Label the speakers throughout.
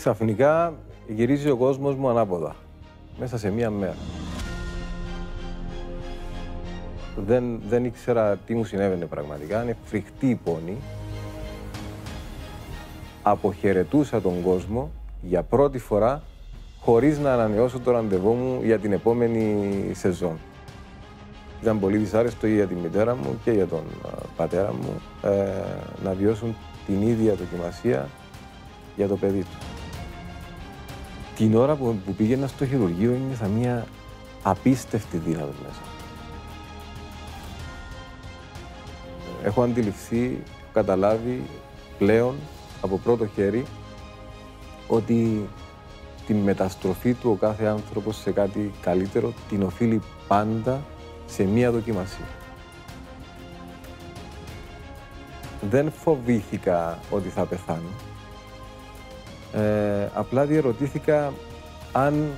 Speaker 1: ξαφνικά γυρίζει ο κόσμος μου ανάποδα, μέσα σε μία μέρα. Δεν, δεν ήξερα τι μου συνέβαινε πραγματικά, είναι φρικτή η πόνη. Αποχαιρετούσα τον κόσμο για πρώτη φορά χωρίς να ανανεώσω το ραντεβό μου για την επόμενη σεζόν. Ήταν πολύ δυσάρεστο για τη μητέρα μου και για τον ε, πατέρα μου ε, να βιώσουν την ίδια δοκιμασία για το παιδί τους την ώρα που, που πήγαινα στο χειρουργείο σαν μια απίστευτη δύναμη μέσα. Έχω αντιληφθεί, καταλάβει πλέον από πρώτο χέρι ότι τη μεταστροφή του ο κάθε άνθρωπος σε κάτι καλύτερο την οφείλει πάντα σε μία δοκιμασία. Δεν φοβήθηκα ότι θα πεθάνω. Ε, απλά διαρωτήθηκα αν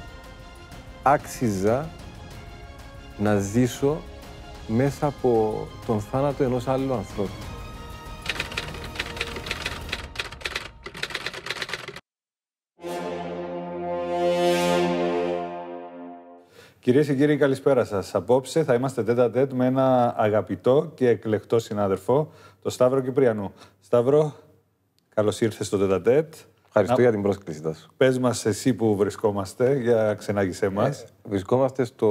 Speaker 1: άξιζα να ζήσω μέσα από τον θάνατο ενός άλλου ανθρώπου.
Speaker 2: Κυρίες και κύριοι, καλησπέρα σας. Απόψε θα είμαστε τέτα τέτ με ένα αγαπητό και εκλεκτό συνάδελφο, τον Σταύρο Κυπριανού. Σταύρο, καλώς ήρθες στο τέτα Ευχαριστώ για την
Speaker 1: πρόσκληση σου.
Speaker 2: Πες μας εσύ που βρισκόμαστε, για σε μας. βρισκόμαστε στο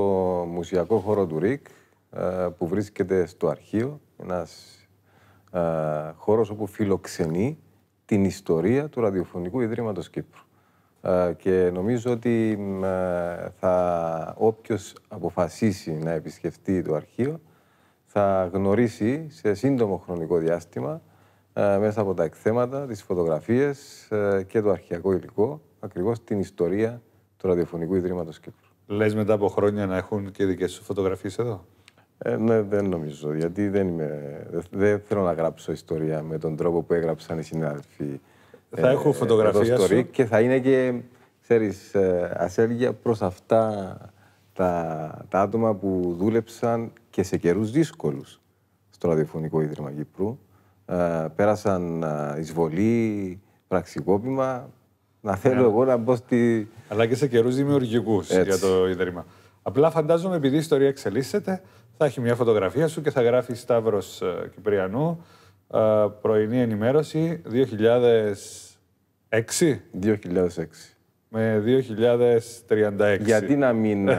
Speaker 2: μουσιακό
Speaker 1: χώρο του ΡΙΚ, ε, που βρίσκεται στο αρχείο, ένας ε, χώρος όπου φιλοξενεί την ιστορία του Ραδιοφωνικού Ιδρύματος Κύπρου. Ε, και νομίζω ότι θα όποιος αποφασίσει να επισκεφτεί το αρχείο θα γνωρίσει σε σύντομο χρονικό διάστημα ε, μέσα από τα εκθέματα, τις φωτογραφίες ε, και το αρχιακό υλικό, ακριβώς την ιστορία του Ραδιοφωνικού Ιδρύματος Κύπρου. Λες μετά από χρόνια να έχουν και δικές σου
Speaker 2: φωτογραφίες εδώ.
Speaker 1: Ε, ναι, δεν νομίζω, γιατί δεν, είμαι, δεν θέλω να γράψω ιστορία με τον τρόπο που έγραψαν οι συνάδελφοι. Θα έχουν ε, έχω φωτογραφία σου. Και θα είναι και, ξέρεις, ασέλγια προς αυτά τα, τα άτομα που δούλεψαν και σε καιρούς δύσκολους στο Ραδιοφωνικό Ίδρυμα Κύπρου. Ε, πέρασαν ε, εισβολή, πραξικόπημα. Να θέλω ναι. εγώ
Speaker 2: να μπω στη. Αλλά και σε καιρούς δημιουργικούς για το Ίδρυμα. Απλά φαντάζομαι επειδή η ιστορία εξελίσσεται, θα έχει μια φωτογραφία σου και θα γράφει Σταύρος ε, Κυπριανού. Πρωινή ενημέρωση 2006. 2006. Με 2036. Γιατί να μην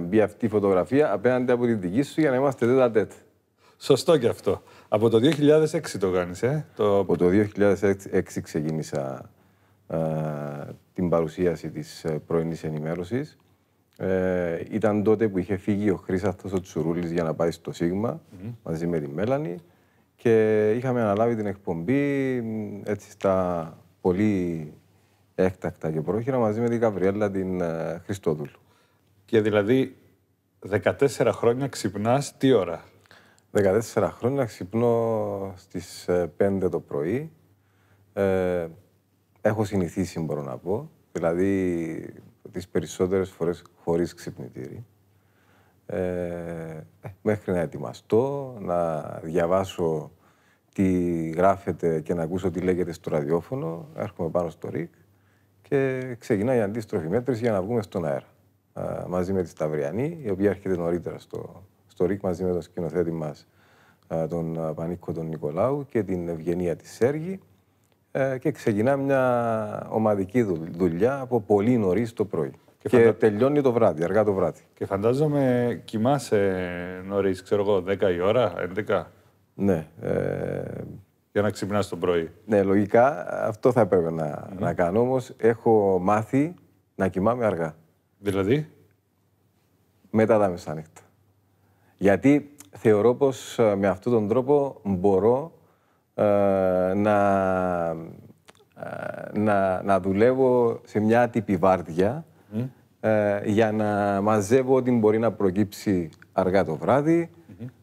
Speaker 1: μπει αυτή η φωτογραφία
Speaker 2: απέναντι από την δική σου για να είμαστε τέτα τέτ. Σωστό και αυτό. Από το 2006 το κάνεις, ε?
Speaker 1: Το... Από το 2006 ξεκίνησα ε, την παρουσίαση της ε, πρωινής ενημέρωσης. Ε, ήταν τότε που είχε φύγει ο αυτό ο Τσουρούλης για να πάει στο σιγμα μαζί με τη Μέλανη και είχαμε αναλάβει την εκπομπή έτσι στα πολύ έκτακτα και πρόχειρα μαζί με την Καβριέλα την ε, Χριστόδουλου. Και δηλαδή 14
Speaker 2: χρόνια ξυπνάς τι ώρα.
Speaker 1: 14 χρόνια ξυπνώ στις 5 ε, το πρωί. Ε, έχω συνηθίσει, μπορώ να πω. Δηλαδή, τις περισσότερες φορές χωρίς ξυπνητήρι. Ε, ε, μέχρι να ετοιμαστώ, να διαβάσω τι γράφεται και να ακούσω τι λέγεται στο ραδιόφωνο, έρχομαι πάνω στο ΡΙΚ και ξεκινάει η αντίστροφη μέτρηση για να βγούμε στον αέρα. Ε, μαζί με τη Σταυριανή, η οποία έρχεται νωρίτερα στο, στο ρίκ μαζί με τον σκηνοθέτη μας, τον Πανίκο τον Νικολάου και την Ευγενία της Σέργη. Ε, και ξεκινά μια ομαδική δουλειά από πολύ νωρίς το πρωί. Και, τελειώνει το βράδυ, αργά το βράδυ.
Speaker 2: Και φαντάζομαι κοιμάσαι νωρίς, ξέρω εγώ, 10 η ώρα, 11.
Speaker 1: Ναι. Ε...
Speaker 2: Για να ξυπνάς το πρωί.
Speaker 1: Ναι, λογικά αυτό θα έπρεπε να, ναι. να κάνω. Όμως έχω μάθει να κοιμάμαι αργά. Δηλαδή. Μετά τα μεσάνυχτα. Γιατί θεωρώ πως ε, με αυτόν τον τρόπο μπορώ ε, να, ε, να, να δουλεύω σε μια τύπη βάρδια ε, για να μαζεύω ό,τι μπορεί να προκύψει αργά το βράδυ,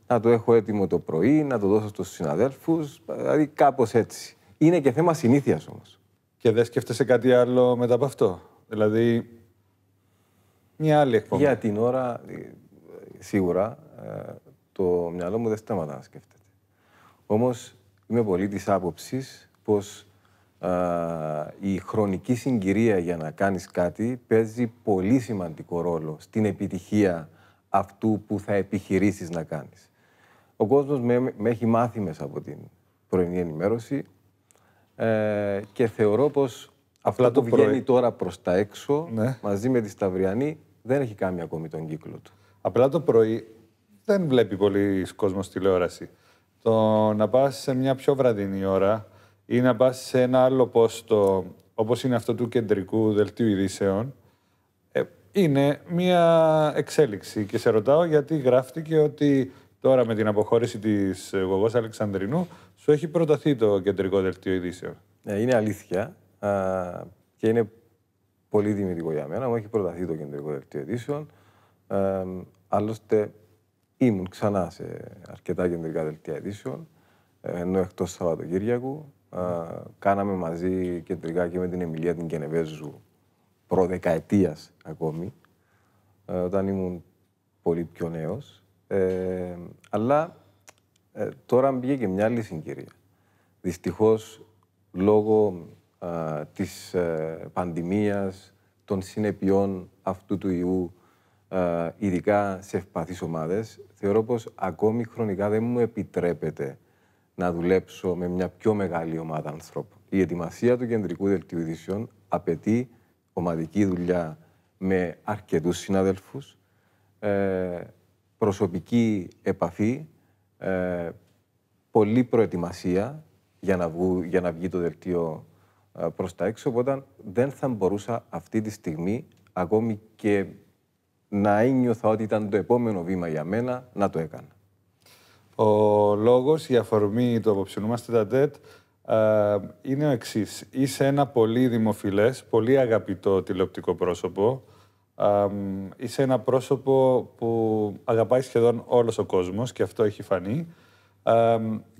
Speaker 1: να το έχω έτοιμο το πρωί, να το δώσω στους συναδέλφους, δηλαδή κάπως έτσι. Είναι και θέμα συνήθειας όμως. Και δεν σκέφτεσαι κάτι άλλο μετά από αυτό. Δηλαδή, μια άλλη εκπομπή. Για την ώρα, ε, σίγουρα, ε, το μυαλό μου δεν σταματά να σκέφτεται. Όμως είμαι πολύ της άποψης πως η χρονική συγκυρία για να κάνεις κάτι παίζει πολύ σημαντικό ρόλο στην επιτυχία αυτού που θα επιχειρήσεις να κάνεις. Ο κόσμος με, με έχει μάθει μέσα από την πρωινή ενημέρωση ε, και θεωρώ πως αυτό που το βγαίνει τώρα προς τα έξω ναι. μαζί με τη Σταυριανή δεν έχει κάνει ακόμη τον κύκλο του. Απλά το πρωί
Speaker 2: δεν βλέπει πολύ κόσμος τηλεόραση. Το να πας σε μια πιο βραδινή ώρα ή να πας σε ένα άλλο πόστο, όπως είναι αυτό του κεντρικού δελτίου ειδήσεων, ε, είναι μια εξέλιξη. Και σε ρωτάω γιατί γράφτηκε ότι τώρα με την αποχώρηση της Γογός Αλεξανδρινού σου έχει προταθεί το κεντρικό δελτίο
Speaker 1: ειδήσεων. Ναι, είναι αλήθεια και είναι πολύ δημιουργικό για μένα. Μου έχει προταθεί το κεντρικό δελτίο ειδήσεων. άλλωστε, ήμουν ξανά σε αρκετά κεντρικά δελτία ειδήσεων, ε, ενώ εκτός Σαββατοκύριακου. Ε, κάναμε μαζί κεντρικά και με την Εμιλία την Κενεβέζου προδεκαετίας ακόμη, ε, όταν ήμουν πολύ πιο νέος. αλλά τώρα μπήκε και μια άλλη συγκυρία. Δυστυχώς λόγω ε, της πανδημίας, των συνεπειών αυτού του ιού ειδικά σε ευπαθείς ομάδες. θεωρώ πως ακόμη χρονικά δεν μου επιτρέπεται να δουλέψω με μια πιο μεγάλη ομάδα ανθρώπων. Η ετοιμασία του κεντρικού δελτίου ειδήσεων απαιτεί ομαδική δουλειά με αρκετούς συναδέλφους, ε, προσωπική επαφή, ε, πολλή προετοιμασία για να, για να βγει το δελτίο ε, προς τα έξω, οπότε δεν θα μπορούσα αυτή τη στιγμή, ακόμη και να ένιωθα ότι ήταν το επόμενο βήμα για μένα, να το έκανα. Ο λόγος, η αφορμή του απόψινού μας τέτ,
Speaker 2: ε, είναι ο εξής. Είσαι ένα πολύ δημοφιλές, πολύ αγαπητό τηλεοπτικό πρόσωπο. είσαι ένα πρόσωπο που αγαπάει σχεδόν όλος ο κόσμος και αυτό έχει φανεί.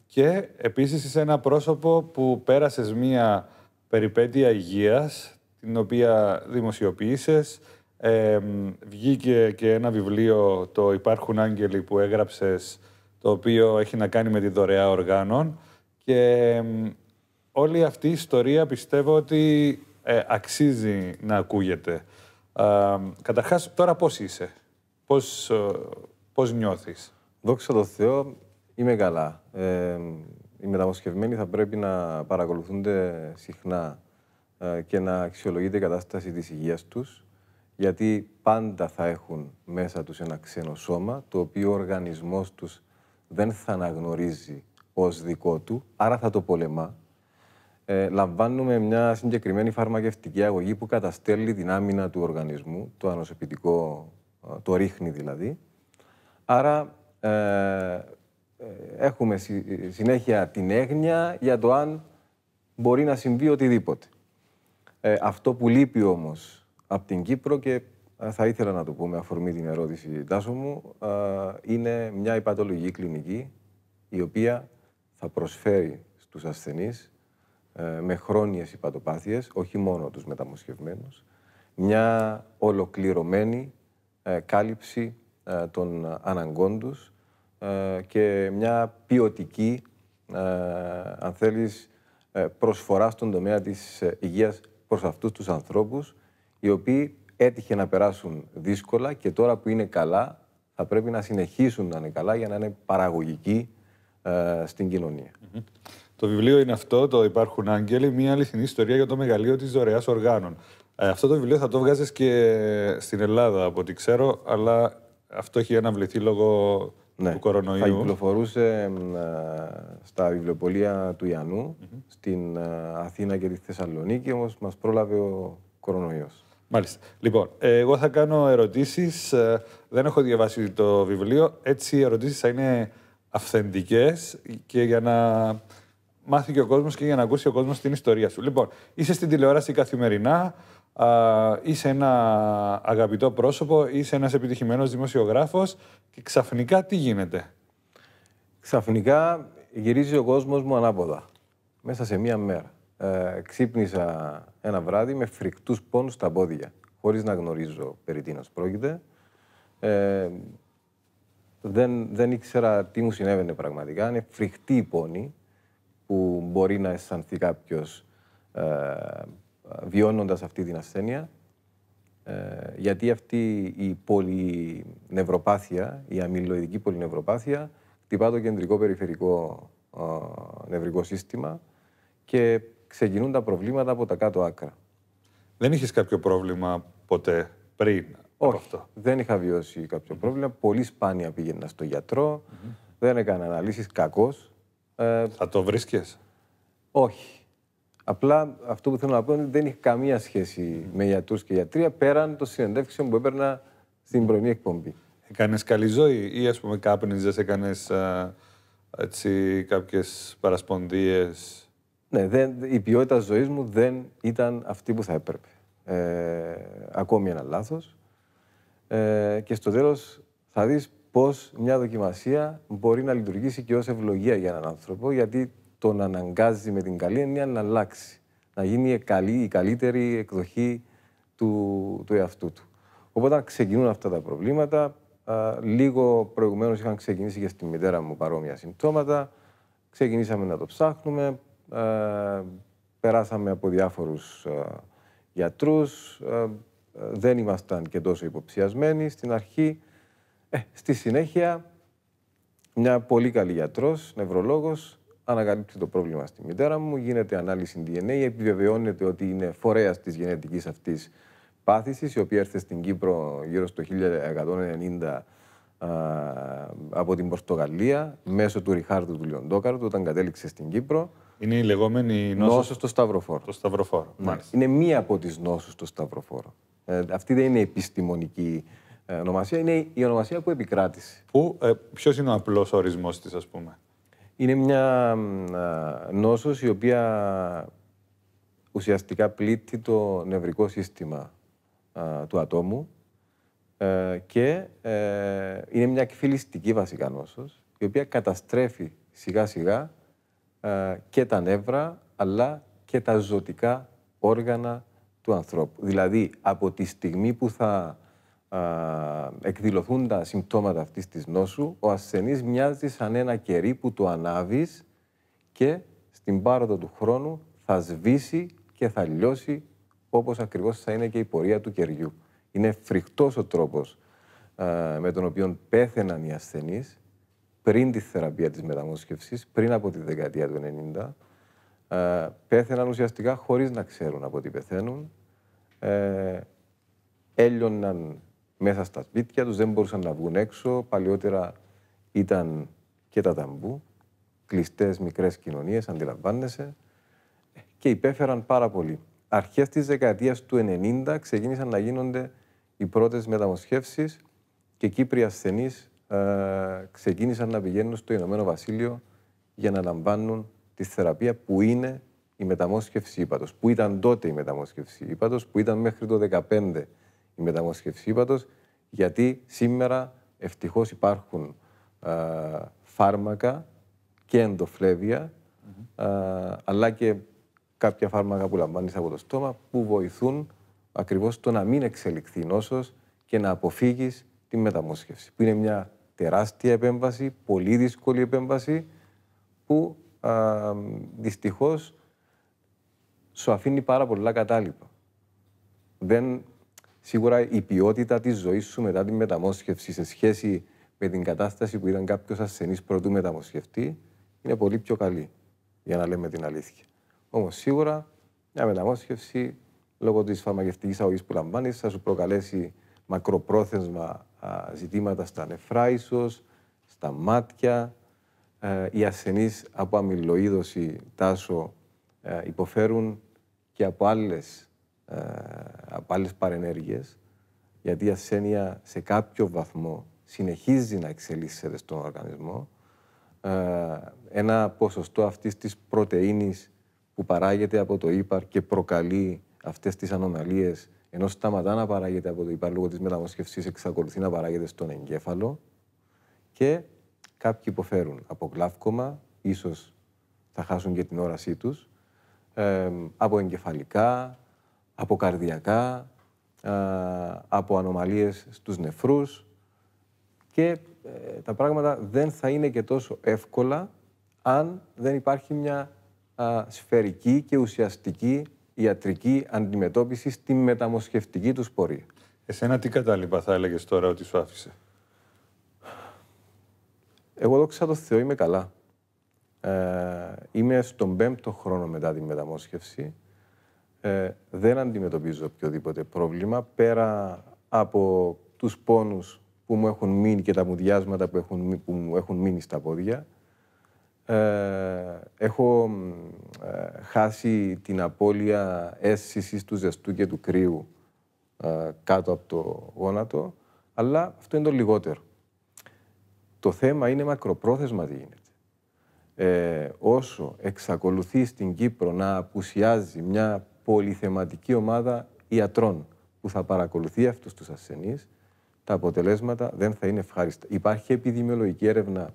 Speaker 2: και επίσης είσαι ένα πρόσωπο που πέρασες μία περιπέτεια υγείας, την οποία δημοσιοποίησες, βγήκε και ένα βιβλίο, το «Υπάρχουν άγγελοι» που έγραψες, το οποίο έχει να κάνει με τη δωρεά οργάνων. Και όλη αυτή η ιστορία πιστεύω ότι ε, αξίζει να ακούγεται. Ε, καταρχάς, τώρα πώς είσαι, πώς, ε,
Speaker 1: πώς νιώθεις. Δόξα τω Θεώ, είμαι καλά. οι μεταμοσχευμένοι θα πρέπει να παρακολουθούνται συχνά ε, και να αξιολογείται η κατάσταση της υγείας τους γιατί πάντα θα έχουν μέσα τους ένα ξένο σώμα, το οποίο ο οργανισμός τους δεν θα αναγνωρίζει ως δικό του, άρα θα το πολεμά. Ε, λαμβάνουμε μια συγκεκριμένη φαρμακευτική αγωγή που καταστέλει την άμυνα του οργανισμού, το ανοσοποιητικό, ε, το ρίχνει δηλαδή. Άρα ε, ε, έχουμε συνέχεια την έγνοια για το αν μπορεί να συμβεί οτιδήποτε. αυτό που λείπει όμως από την Κύπρο και ε, θα ήθελα να το πούμε αφορμή την ερώτηση Τάσο μου, ε, είναι μια υπατολογική κλινική η οποία θα προσφέρει στους ασθενείς ε, με χρόνιες υπατοπάθειες, όχι μόνο τους μεταμοσχευμένους, μια ολοκληρωμένη κάλυψη των αναγκών τους και μια ποιοτική, αν θέλεις, προσφορά στον τομέα της υγείας προς αυτούς τους ανθρώπους οι οποίοι έτυχε να περάσουν δύσκολα και τώρα που είναι καλά θα πρέπει να συνεχίσουν να είναι καλά για να είναι παραγωγικοί ε, στην κοινωνία. Το
Speaker 2: βιβλίο είναι αυτό, το Υπάρχουν Άγγελοι, μια αληθινή ιστορία για το μεγαλείο της δωρεάς οργάνων. Ε, αυτό το βιβλίο θα το βγάζεις και στην Ελλάδα από ό,τι ξέρω, αλλά αυτό έχει αναβληθεί
Speaker 1: λόγω ναι, του κορονοϊού. Θα κυκλοφορούσε ε, στα βιβλιοπολία του Ιανού, στην Αθήνα και τη Θεσσαλονίκη, όμως μας πρόλαβε ο κορονοϊός.
Speaker 2: Μάλιστα. Λοιπόν, ε, εγώ θα κάνω ερωτήσεις. Ε, δεν έχω διαβάσει το βιβλίο. Έτσι, οι ερωτήσεις θα είναι αυθεντικές και για να μάθει και ο κόσμος και για να ακούσει ο κόσμος την ιστορία σου. Λοιπόν, είσαι στην τηλεόραση καθημερινά. είσαι ένα αγαπητό πρόσωπο, είσαι ένας επιτυχημένος δημοσιογράφος και
Speaker 1: ξαφνικά τι γίνεται. Ξαφνικά γυρίζει ο κόσμος μου ανάποδα, μέσα σε μία μέρα. Ε, ξύπνησα ένα βράδυ με φρικτούς πόνους στα πόδια, χωρίς να γνωρίζω περί τίνος πρόκειται. Ε, δεν, δεν ήξερα τι μου συνέβαινε πραγματικά. Είναι φρικτή η πόνη που μπορεί να αισθανθεί κάποιος ε, βιώνοντας αυτή την ασθένεια. Ε, γιατί αυτή η πολυνευροπάθεια, η αμυλοειδική πολυνευροπάθεια, χτυπά το κεντρικό περιφερικό νευρικό σύστημα και ξεκινούν τα προβλήματα από τα κάτω άκρα. Δεν είχες κάποιο πρόβλημα ποτέ πριν από Όχι, αυτό. Δεν είχα βιώσει κάποιο πρόβλημα. Πολύ σπάνια πήγαινα στο γιατρό. Δεν έκανα αναλύσεις. Κακός. Ε, Θα το βρίσκες. Όχι. Απλά αυτό που θέλω να πω είναι ότι δεν είχε καμία με γιατρούς και γιατρία πέραν των συνεντεύξεων που έπαιρνα στην πρωινή εκπομπή. Έκανες καλή ζωή
Speaker 2: ή ας πούμε κάπνιζες, έκανες ε, κάποιες παρασπονδίες.
Speaker 1: Ναι, η ποιότητα ζωής μου δεν ήταν αυτή που θα έπρεπε. Ε, ακόμη ένα λάθος. Ε, και στο τέλος θα δεις πώς μια δοκιμασία μπορεί να λειτουργήσει και ως ευλογία για έναν άνθρωπο, γιατί τον αναγκάζει με την καλή έννοια να αλλάξει. Να γίνει η, καλή, η καλύτερη εκδοχή του, εαυτού του. Οπότε ξεκινούν αυτά τα προβλήματα. λίγο προηγουμένως είχαν ξεκινήσει και στη μητέρα μου παρόμοια συμπτώματα. Ξεκινήσαμε να το ψάχνουμε. Ε, περάσαμε από διάφορους ε, γιατρούς, ε, δεν ήμασταν και τόσο υποψιασμένοι στην αρχή. Ε, στη συνέχεια, μια πολύ καλή γιατρός, νευρολόγος, ανακαλύπτει το πρόβλημα στη μητέρα μου, γίνεται ανάλυση DNA, επιβεβαιώνεται ότι είναι φορέας της γενετικής αυτής πάθησης, η οποία έρθε στην Κύπρο γύρω στο 1190 από την Πορτογαλία μέσω του Ριχάρδου του Λιοντόκαρτου όταν κατέληξε στην Κύπρο. Είναι η λεγόμενη νόσος, νόσος
Speaker 2: στο Σταυροφόρο. Το Σταυροφόρο.
Speaker 1: Ναι. Μάλιστα. Είναι μία από τις νόσους στο Σταυροφόρο. Ε, αυτή δεν είναι επιστημονική ε, ονομασία, είναι η ονομασία που επικράτησε. Που, ε, ποιος είναι ο απλός ορισμός της, ας πούμε. Είναι μια νόσος η οποία ουσιαστικά πλήττει το νευρικό σύστημα του ατόμου ε, και ε, είναι μια εκφυλιστική βασικά νόσος, η οποία καταστρέφει σιγά σιγά και τα νεύρα αλλά και τα ζωτικά όργανα του ανθρώπου. Δηλαδή από τη στιγμή που θα εκδηλωθούν τα συμπτώματα αυτής της νόσου, ο ασθενής μοιάζει σαν ένα κερί που το ανάβεις και στην πάροδο του χρόνου θα σβήσει και θα λιώσει όπως ακριβώς θα είναι και η πορεία του κεριού. Είναι φρικτός ο τρόπος με τον οποίο πέθαιναν οι ασθενείς πριν τη θεραπεία της μεταμόσχευσης, πριν από τη δεκαετία του 90, ε, πέθαιναν ουσιαστικά χωρίς να ξέρουν από τι πεθαίνουν. Ε, έλειωναν μέσα στα σπίτια τους, δεν μπορούσαν να βγουν έξω. Παλιότερα ήταν και τα ταμπού, κλειστές μικρές κοινωνίες, αντιλαμβάνεσαι, και υπέφεραν πάρα πολύ. Αρχές της δεκαετίας του 90 ξεκίνησαν να γίνονται οι πρώτες μεταμοσχεύσεις και Κύπροι ασθενείς ε, ξεκίνησαν να πηγαίνουν στο Ηνωμένο Βασίλειο για να λαμβάνουν τη θεραπεία που είναι η μεταμόσχευση ύπατος, που ήταν τότε η μεταμόσχευση ύπατος, που ήταν μέχρι το 2015 η μεταμόσχευση ύπατος, γιατί σήμερα ευτυχώς υπάρχουν ε, φάρμακα και εντοφλεβια ε, αλλά και κάποια φάρμακα που λαμβάνεις από το στόμα, που βοηθούν ακριβώς το να μην εξελιχθεί νόσος και να αποφύγεις τη μεταμόσχευση, που είναι μια τεράστια επέμβαση, πολύ δύσκολη επέμβαση που α, δυστυχώς σου αφήνει πάρα πολλά κατάλοιπα. Δεν, σίγουρα η ποιότητα της ζωής σου μετά τη μεταμόσχευση σε σχέση με την κατάσταση που ήταν κάποιος ασθενής πρωτού μεταμοσχευτεί είναι πολύ πιο καλή, για να λέμε την αλήθεια. Όμως σίγουρα μια μεταμόσχευση λόγω της φαρμακευτικής αγωγής που λαμβάνεις θα σου προκαλέσει μακροπρόθεσμα ζητήματα στα νεφρά ίσως, στα μάτια. Ε, οι ασθενείς από αμυλοείδωση τάσο ε, υποφέρουν και από άλλες, ε, από άλλες παρενέργειες, γιατί η ασθένεια σε κάποιο βαθμό συνεχίζει να εξελίσσεται στον οργανισμό. Ένα ποσοστό αυτής της πρωτεΐνης που παράγεται από το ύπαρ και προκαλεί αυτές τις ανομαλίες ενώ σταματά να παράγεται από το υπάλληλο της μεταμοσχευσή, εξακολουθεί να παράγεται στον εγκέφαλο και κάποιοι υποφέρουν από κλαύκομα, ίσως θα χάσουν και την όρασή τους, από εγκεφαλικά, από καρδιακά, από ανομαλίες στους νεφρούς και ε, τα πράγματα δεν θα είναι και τόσο εύκολα αν δεν υπάρχει μια σφαιρική και ουσιαστική ιατρική αντιμετώπιση στη μεταμοσχευτική του πορεία. Εσένα τι κατάλοιπα
Speaker 2: θα έλεγες τώρα ότι σου
Speaker 1: άφησε. Εγώ δόξα τω Θεώ είμαι καλά. Ε, είμαι στον πέμπτο χρόνο μετά τη μεταμόσχευση. Ε, δεν αντιμετωπίζω οποιοδήποτε πρόβλημα πέρα από τους πόνους που μου έχουν μείνει και τα μουδιάσματα που, έχουν, που μου έχουν μείνει στα πόδια. Ε, έχω ε, χάσει την απώλεια αίσθησης του ζεστού και του κρύου ε, κάτω από το γόνατο, αλλά αυτό είναι το λιγότερο. Το θέμα είναι μακροπρόθεσμα τι γίνεται. όσο εξακολουθεί στην Κύπρο να απουσιάζει μια πολυθεματική ομάδα ιατρών που θα παρακολουθεί αυτούς τους ασθενείς, τα αποτελέσματα δεν θα είναι ευχάριστα. Υπάρχει επιδημιολογική έρευνα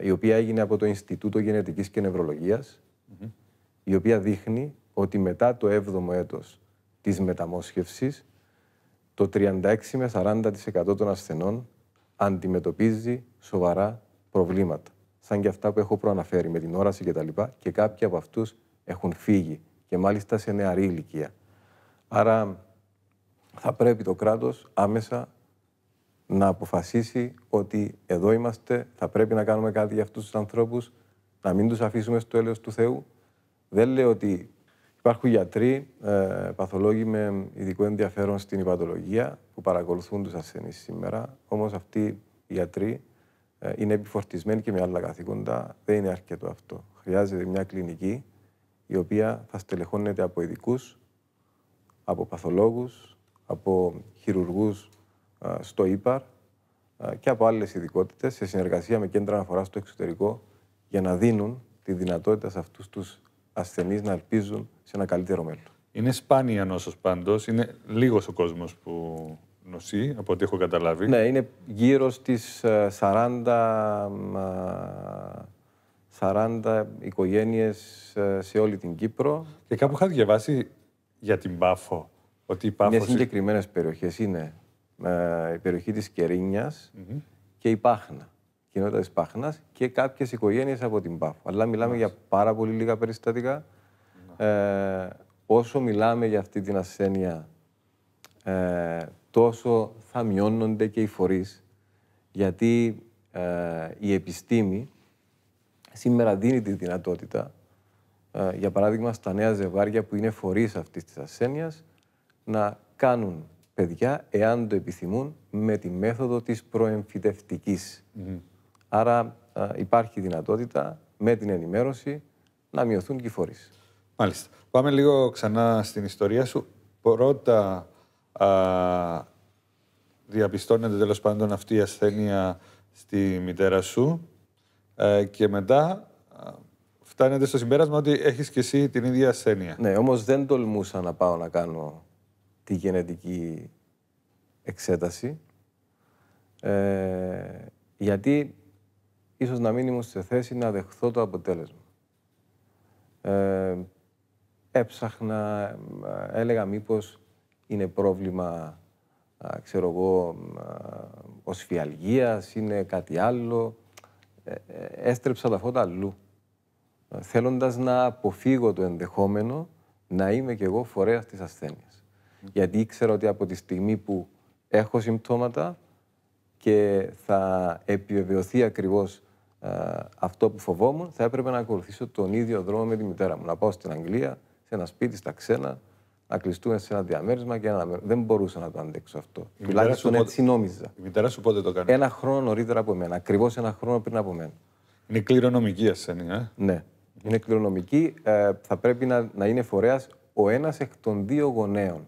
Speaker 1: η οποία έγινε από το Ινστιτούτο Γενετικής και νευρολογιας η οποία δείχνει ότι μετά το 7ο έτος της μεταμόσχευσης, το 36 με 40% των ασθενών αντιμετωπίζει σοβαρά προβλήματα. Σαν και αυτά που έχω προαναφέρει με την όραση κτλ. Και, κάποιοι από αυτούς έχουν φύγει και μάλιστα σε νεαρή ηλικία. Άρα θα πρέπει το κράτος άμεσα να αποφασίσει ότι εδώ είμαστε, θα πρέπει να κάνουμε κάτι για αυτούς τους ανθρώπους, να μην τους αφήσουμε στο έλεος του Θεού. Δεν λέω ότι υπάρχουν γιατροί, ε, παθολόγοι με ειδικό ενδιαφέρον στην υπατολογία που παρακολουθούν τους ασθενείς σήμερα, όμως αυτοί οι γιατροί ε, είναι επιφορτισμένοι και με άλλα καθήκοντα. Δεν είναι αρκετό αυτό. Χρειάζεται μια κλινική η οποία θα στελεχώνεται από ειδικούς, από παθολόγους, από χειρουργούς στο ΙΠΑΡ και από άλλες ειδικότητες σε συνεργασία με κέντρα αναφοράς στο εξωτερικό για να δίνουν τη δυνατότητα σε αυτούς τους ασθενείς να ελπίζουν σε ένα καλύτερο μέλλον.
Speaker 2: Είναι σπάνια νόσος πάντως, είναι
Speaker 1: λίγος ο κόσμος που νοσεί, από ό,τι έχω καταλάβει. Ναι, είναι γύρω στις 40, ε, 40 οικογένειες ε, σε όλη την Κύπρο. Και κάπου είχα διαβάσει για την Πάφο. Ότι η Πάφος... συγκεκριμένες περιοχές, είναι ε, η περιοχή της Κερίνιας και η Πάχνα, η κοινότητα της Πάχνας και κάποιες οικογένειες από την Πάφο. Αλλά μιλάμε για πάρα πολύ λίγα περιστατικά. Ε, όσο μιλάμε για αυτή την ασθένεια, ε, τόσο θα μειώνονται και οι φορείς, γιατί η επιστήμη σήμερα δίνει τη δυνατότητα, για παράδειγμα στα νέα ζευγάρια που είναι φορείς αυτής της ασθένειας, να κάνουν παιδιά, εάν το επιθυμούν, με τη μέθοδο της προεμφυτευτικής. Άρα υπάρχει δυνατότητα με την ενημέρωση να μειωθούν και οι φορείς. Μάλιστα. Πάμε λίγο ξανά στην ιστορία σου. Πρώτα
Speaker 2: α, διαπιστώνεται τέλος πάντων αυτή η ασθένεια στη μητέρα σου ε, και μετά φτάνετε στο συμπέρασμα ότι έχεις και εσύ την ίδια ασθένεια.
Speaker 1: Ναι, όμως δεν τολμούσα να πάω να κάνω τη γενετική εξέταση. Ε, γιατί ίσως να μην ήμουν σε θέση να δεχθώ το αποτέλεσμα. Ε, έψαχνα, έλεγα μήπως είναι πρόβλημα, ξέρω εγώ, είναι κάτι άλλο. Ε, ε, έστρεψα τα φώτα αλλού, θέλοντας να αποφύγω το ενδεχόμενο να είμαι κι εγώ φορέας της ασθένειας. Γιατί ήξερα ότι από τη στιγμή που έχω συμπτώματα και θα επιβεβαιωθεί ακριβώς ε, αυτό που φοβόμουν, θα έπρεπε να ακολουθήσω τον ίδιο δρόμο με τη μητέρα μου. Να πάω στην Αγγλία, σε ένα σπίτι, στα ξένα, να κλειστούμε σε ένα διαμέρισμα και ένα Δεν μπορούσα να το αντέξω αυτό. Τουλάχιστον έτσι νόμιζα. Η μητέρα σου πότε το κάνει. Ένα χρόνο νωρίτερα από μένα. Ακριβώς ένα χρόνο πριν από μένα. Είναι κληρονομική ασθένεια. Ε? Ναι. Είναι κληρονομική. Ε, θα πρέπει να, να είναι φορέας ο ένας εκ των δύο γονέων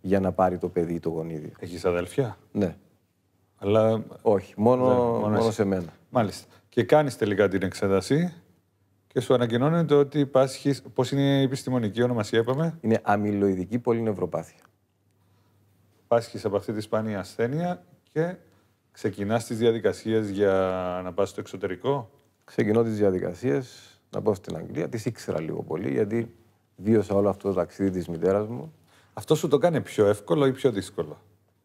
Speaker 1: για να πάρει το παιδί το γονίδιο. Έχεις αδελφιά? Ναι. Αλλά... Όχι,
Speaker 2: μόνο, μόνο, σε μένα. Μάλιστα. Και κάνεις τελικά την εξέταση και σου ανακοινώνεται ότι πάσχεις. Πώς είναι η επιστημονική ονομασία, είπαμε? Είναι αμυλοειδική πολυνευροπάθεια. Πάσχεις από αυτή τη σπάνια ασθένεια και ξεκινάς τις διαδικασίες για να πας στο εξωτερικό.
Speaker 1: Ξεκινώ τις διαδικασίες να πάω στην Αγγλία. Τις ήξερα λίγο πολύ, γιατί βίωσα όλο αυτό το ταξίδι της μητέρας μου αυτό σου το κάνει πιο εύκολο ή πιο δύσκολο.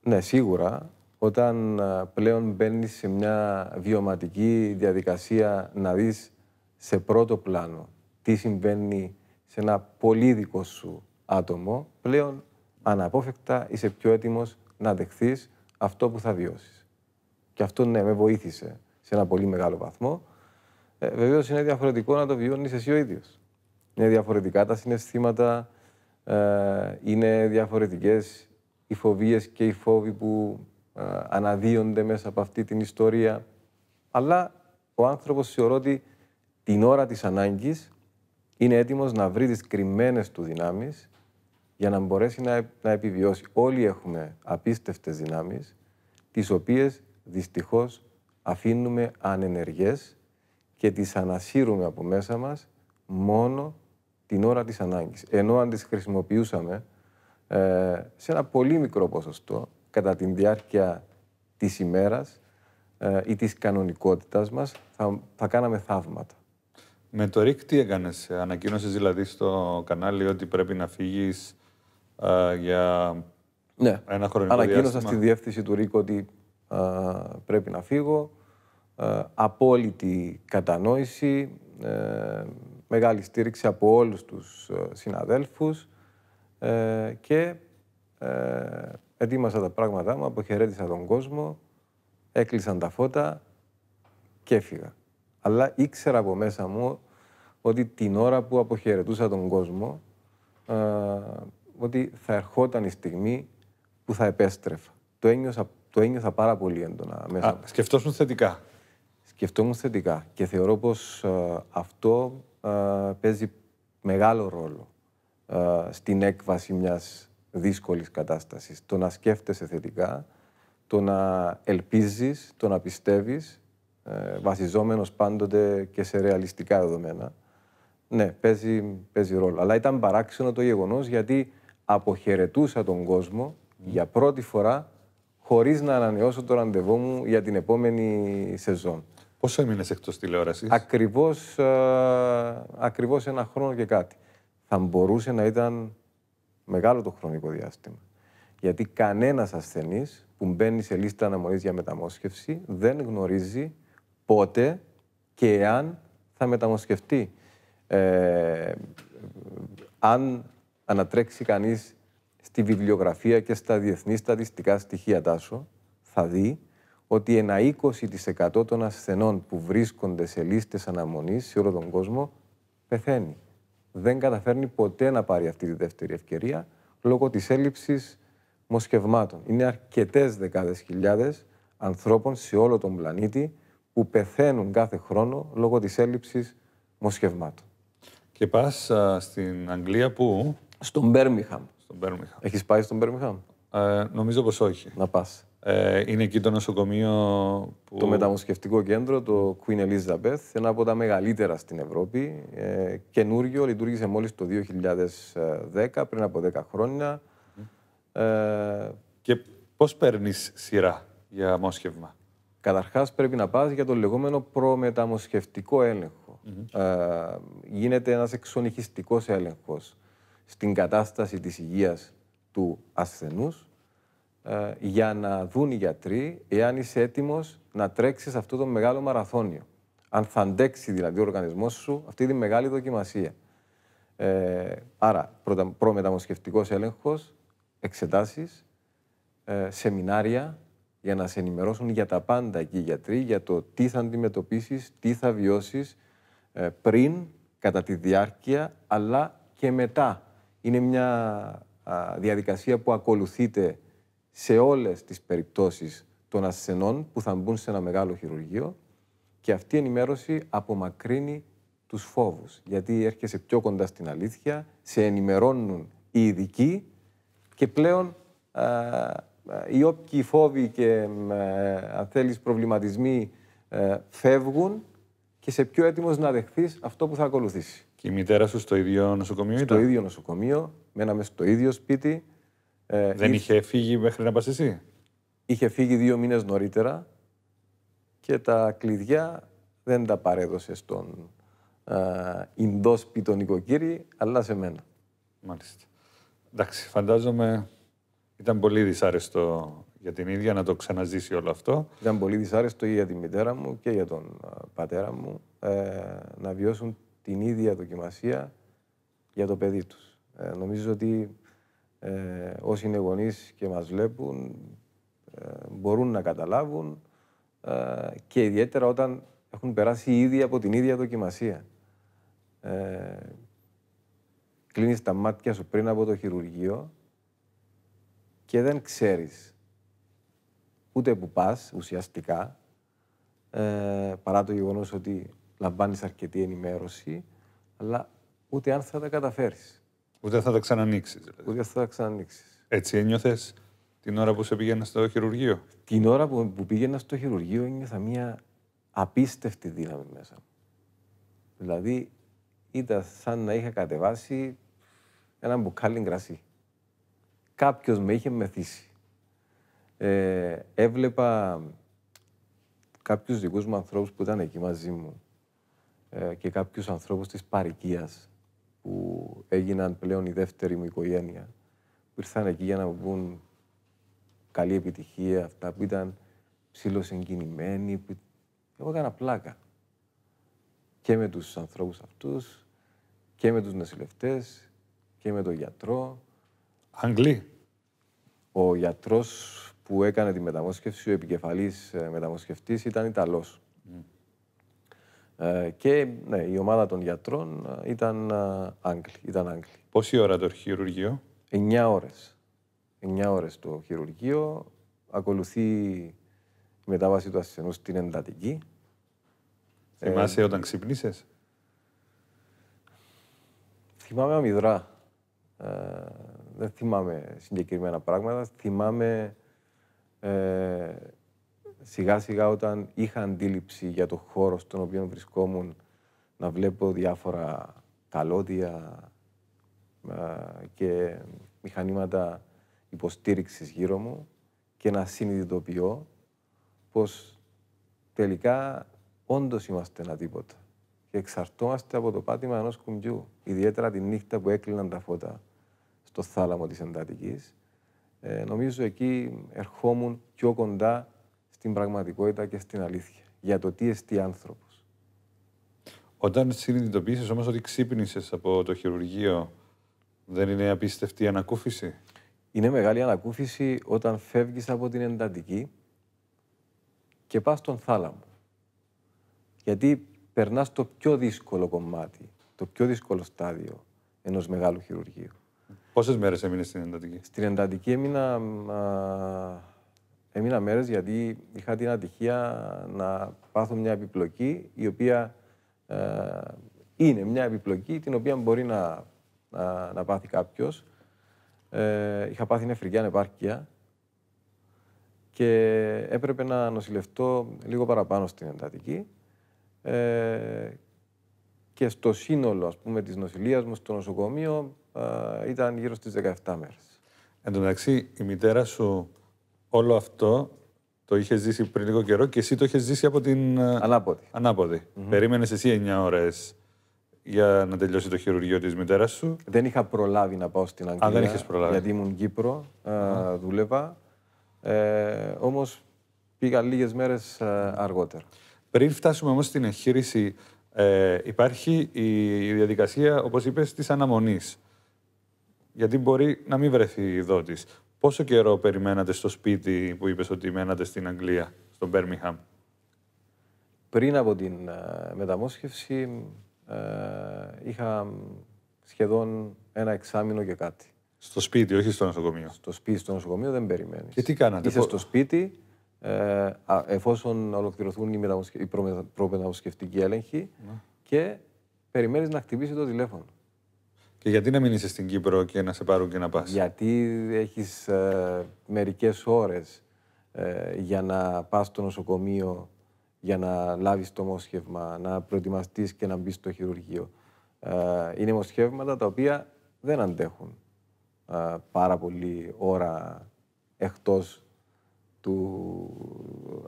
Speaker 1: Ναι, σίγουρα. Όταν ε, πλέον μπαίνεις σε μια βιωματική διαδικασία να δεις σε πρώτο πλάνο τι συμβαίνει σε ένα πολύ δικό σου άτομο, πλέον αναπόφευκτα είσαι πιο έτοιμος να δεχθείς αυτό που θα βιώσεις. Και αυτό ναι, με βοήθησε σε ένα πολύ μεγάλο βαθμό. Ε, Βεβαίως είναι διαφορετικό να το βιώνεις εσύ ο ίδιος. Είναι διαφορετικά τα συναισθήματα, ε, είναι διαφορετικές οι φοβίες και οι φόβοι που ε, αναδύονται μέσα από αυτή την ιστορία. Αλλά ο άνθρωπος θεωρώ ότι την ώρα της ανάγκης είναι έτοιμος να βρει τις κρυμμένες του δυνάμεις για να μπορέσει να, να επιβιώσει. Όλοι έχουμε απίστευτες δυνάμεις, τις οποίες δυστυχώς αφήνουμε ανενεργές και τις ανασύρουμε από μέσα μας μόνο την ώρα της ανάγκης. Ενώ αν τις χρησιμοποιούσαμε ε, σε ένα πολύ μικρό ποσοστό κατά τη διάρκεια της ημέρας ε, ή της κανονικότητας μας, θα, κάναμε θαύματα. Με το ΡΙΚ τι
Speaker 2: έκανες, ανακοίνωσες δηλαδή στο κανάλι ότι πρέπει να φύγεις ε, για
Speaker 1: ναι. ένα χρονικό Ανακοίνωσα στη διεύθυνση του ΡΙΚ ότι ε, πρέπει να φύγω. απόλυτη κατανόηση, μεγάλη στήριξη από όλους τους ε, συναδέλφους ε, και ε, ετοίμασα τα πράγματά μου, αποχαιρέτησα τον κόσμο, έκλεισαν τα φώτα και έφυγα. Αλλά ήξερα από μέσα μου ότι την ώρα που αποχαιρετούσα τον κόσμο, ε, ότι θα ερχόταν η στιγμή που θα επέστρεφα. Το ένιωσα, το ένιωσα πάρα πολύ έντονα μέσα Α, μου. Σκεφτόσουν θετικά. Σκεφτόμουν θετικά και θεωρώ πως αυτό ε, παίζει μεγάλο ρόλο ε, στην έκβαση μιας δύσκολης κατάστασης. Το να σκέφτεσαι θετικά, το να ελπίζεις, το να πιστεύεις, ε, βασιζόμενος πάντοτε και σε ρεαλιστικά δεδομένα. Ναι, παίζει, ρόλο. Αλλά ήταν παράξενο το γεγονός γιατί αποχαιρετούσα τον κόσμο για πρώτη φορά χωρίς να ανανεώσω το ραντεβό μου για την επόμενη σεζόν. Πόσο έμεινε εκτός τηλεόρασης, Ακριβώς ε, ακριβώς ένα χρόνο και κάτι. Θα μπορούσε να ήταν μεγάλο το χρονικό διάστημα. Γιατί κανένας ασθενής που μπαίνει σε λίστα αναμονής για μεταμόσχευση δεν γνωρίζει πότε και εάν θα μεταμοσχευτεί. Ε, αν ανατρέξει κανείς στη βιβλιογραφία και στα διεθνή στατιστικά στοιχεία τάσο, θα δει ότι ένα 20% των ασθενών που βρίσκονται σε λίστες αναμονής σε όλο τον κόσμο πεθαίνει. Δεν καταφέρνει ποτέ να πάρει αυτή τη δεύτερη ευκαιρία λόγω της έλλειψης μοσχευμάτων. Είναι αρκετές δεκάδες χιλιάδες ανθρώπων σε όλο τον πλανήτη που πεθαίνουν κάθε χρόνο λόγω της έλλειψης μοσχευμάτων.
Speaker 2: Και πας στην Αγγλία που... Στον Μπέρμιχαμ. Στον Έχεις πάει στον
Speaker 1: Μπέρμιχαμ. Ε, νομίζω πως όχι. Να πας. Ε, είναι εκεί το νοσοκομείο που... Το μεταμοσχευτικό κέντρο, το Queen Elizabeth, ένα από τα μεγαλύτερα στην Ευρώπη. Ε, καινούργιο, λειτουργήσε μόλις το 2010, πριν από 10 χρόνια. Ε, και πώς παίρνεις σειρά για μόσχευμα? Καταρχάς πρέπει να πας για το λεγόμενο προμεταμοσχευτικό ε, γίνεται ένας εξονυχιστικός έλεγχος στην κατάσταση της υγείας του ασθενούς ε, για να δουν οι γιατροί εάν είσαι έτοιμος να τρέξεις αυτό το μεγάλο μαραθώνιο. Αν θα αντέξει δηλαδή ο οργανισμός σου αυτή τη μεγάλη δοκιμασία. Ε, άρα, προμεταμοσχευτικός έλεγχος, εξετάσεις, ε, σεμινάρια για να σε ενημερώσουν για τα πάντα εκεί οι γιατροί, για το τι θα αντιμετωπίσεις, τι θα βιώσεις ε, πριν, κατά τη διάρκεια, αλλά και μετά. Είναι μια διαδικασία που ακολουθείται σε όλες τις περιπτώσεις των ασθενών που θα μπουν σε ένα μεγάλο χειρουργείο και αυτή η ενημέρωση απομακρύνει τους φόβους, γιατί έρχεσαι πιο κοντά στην αλήθεια, σε ενημερώνουν οι ειδικοί και πλέον οι όποιοι φόβοι και α, αν θέλεις προβληματισμοί ε, φεύγουν και σε πιο έτοιμος να δεχθείς αυτό που θα ακολουθήσει.
Speaker 2: Και η μητέρα σου στο ίδιο νοσοκομείο στο ήταν? Στο ίδιο νοσοκομείο, μέναμε στο ίδιο σπίτι, ε,
Speaker 1: Δεν είχε φύγει μέχρι να πας εσύ. Είχε φύγει δύο μήνες νωρίτερα και τα κλειδιά δεν τα παρέδωσε στον ε, τον αλλά σε μένα. Μάλιστα. Εντάξει, φαντάζομαι
Speaker 2: ήταν πολύ δυσάρεστο για την ίδια να το ξαναζήσει όλο αυτό. Ήταν πολύ δυσάρεστο για
Speaker 1: τη μητέρα μου και για τον ε, πατέρα μου ε, να βιώσουν την ίδια δοκιμασία για το παιδί τους. Ε, νομίζω ότι ε, όσοι είναι και μας βλέπουν ε, μπορούν να καταλάβουν ε, και ιδιαίτερα όταν έχουν περάσει ήδη από την ίδια δοκιμασία. Ε, κλείνεις τα μάτια σου πριν από το χειρουργείο και δεν ξέρεις ούτε που πας ουσιαστικά ε, παρά το γεγονός ότι λαμβάνεις αρκετή ενημέρωση αλλά ούτε αν θα τα καταφέρεις. Ούτε θα τα ξανανοίξεις. Δηλαδή. Ούτε θα τα ξανανοίξεις. Έτσι ένιωθες την ώρα που σε πήγαινα στο χειρουργείο. Την ώρα που, που πήγαινα στο χειρουργείο ένιωθα μια απίστευτη δύναμη μέσα μου. Δηλαδή ήταν σαν να είχα κατεβάσει ένα μπουκάλι γρασί. Κάποιος με είχε μεθύσει. Ε, έβλεπα κάποιους δικούς μου ανθρώπους που ήταν εκεί μαζί μου ε, και κάποιους ανθρώπους της παρικίας που έγιναν πλέον η δεύτερη μου οικογένεια, που ήρθαν εκεί για να μου πούν καλή επιτυχία, αυτά που ήταν ψιλοσυγκινημένοι. Που... Εγώ έκανα πλάκα και με τους ανθρώπους αυτούς και με τους νοσηλευτές, και με τον γιατρό. Αγγλί. Ο γιατρός που έκανε τη μεταμόσχευση, ο επικεφαλής ε, μεταμοσχευτής, ήταν Ιταλός. Ε, και ναι, η ομάδα των γιατρών ε, ήταν ε, Άγγλοι. Ήταν Άγγλοι. Πόση ώρα το χειρουργείο? 9 ώρες. 9 ώρες το χειρουργείο. Ακολουθεί η μετάβαση του ασθενού στην εντατική. Θυμάσαι όταν ξυπνήσες? Θυμάμαι αμυδρά. δεν θυμάμαι συγκεκριμένα πράγματα. Θυμάμαι σιγά σιγά όταν είχα αντίληψη για το χώρο στον οποίο βρισκόμουν να βλέπω διάφορα καλώδια ε, και μηχανήματα υποστήριξης γύρω μου και να συνειδητοποιώ πως τελικά όντως είμαστε ένα τίποτα και εξαρτώμαστε από το πάτημα ενός κουμπιού, ιδιαίτερα τη νύχτα που έκλειναν τα φώτα στο θάλαμο της εντατικής. Ε, νομίζω εκεί ερχόμουν πιο κοντά στην πραγματικότητα και στην αλήθεια. Για το τι εστί άνθρωπος. Όταν συνειδητοποίησες όμως ότι ξύπνησες
Speaker 2: από το χειρουργείο, δεν είναι απίστευτη η ανακούφιση. Είναι μεγάλη
Speaker 1: ανακούφιση όταν φεύγεις από την εντατική και πας στον θάλαμο. Γιατί περνάς το πιο δύσκολο κομμάτι, το πιο δύσκολο στάδιο ενός μεγάλου χειρουργείου. Πόσες μέρες έμεινες στην εντατική? Στην εντατική έμεινα Έμεινα μέρες γιατί είχα την ατυχία να πάθω μια επιπλοκή η οποία ε, είναι μια επιπλοκή την οποία μπορεί να, να, πάθει κάποιος. Ε, είχα πάθει νεφρική ανεπάρκεια και έπρεπε να νοσηλευτώ λίγο παραπάνω στην εντατική ε, και στο σύνολο ας πούμε, της νοσηλείας μου στο νοσοκομείο ε, ήταν γύρω στις 17 μέρες. Εν τω μεταξύ
Speaker 2: η μητέρα σου όλο αυτό το είχες ζήσει πριν λίγο καιρό και εσύ το είχες ζήσει από την. Ε, ανάποδη. Ανάποδη. Περίμενες εσύ 9 ώρες για να τελειώσει το χειρουργείο της μητέρας σου.
Speaker 1: Δεν είχα προλάβει να πάω στην Αγγλία. δεν είχες προλαβει προλάβει. Γιατί ήμουν ε, δούλευα. Ε, Όμως πήγα λίγες μέρες ε, αργότερα.
Speaker 2: Πριν φτάσουμε όμως στην εγχείρηση, υπάρχει η διαδικασία, όπως είπες, της αναμονής. Γιατί μπορεί να μην βρεθεί η δότης. Πόσο καιρό περιμένατε στο σπίτι που είπες ότι μένατε στην Αγγλία, στο Μπέρμιχαμ.
Speaker 1: Πριν από την ε, μεταμόσχευση ε, είχα σχεδόν ένα εξάμεινο και κάτι. Στο
Speaker 2: σπίτι, όχι στο νοσοκομείο. Στο σπίτι, στο
Speaker 1: νοσοκομείο δεν περιμένεις. Και τι κάνατε. Είσαι στο σπίτι, ε, εφόσον ολοκληρωθούν οι, οι προμεταμοσχευτικοί έλεγχοι ναι. και περιμένεις να χτυπήσει το
Speaker 2: τηλέφωνο. Και γιατί να μην είσαι στην Κύπρο και να σε πάρουν και να πας. Γιατί έχεις
Speaker 1: ε, μερικές ώρες ε, για να πας στο νοσοκομείο, για να λάβεις το μοσχεύμα, να προετοιμαστείς και να μπεις στο χειρουργείο. Ε, είναι μοσχεύματα τα οποία δεν αντέχουν ε, πάρα πολύ ώρα εκτός του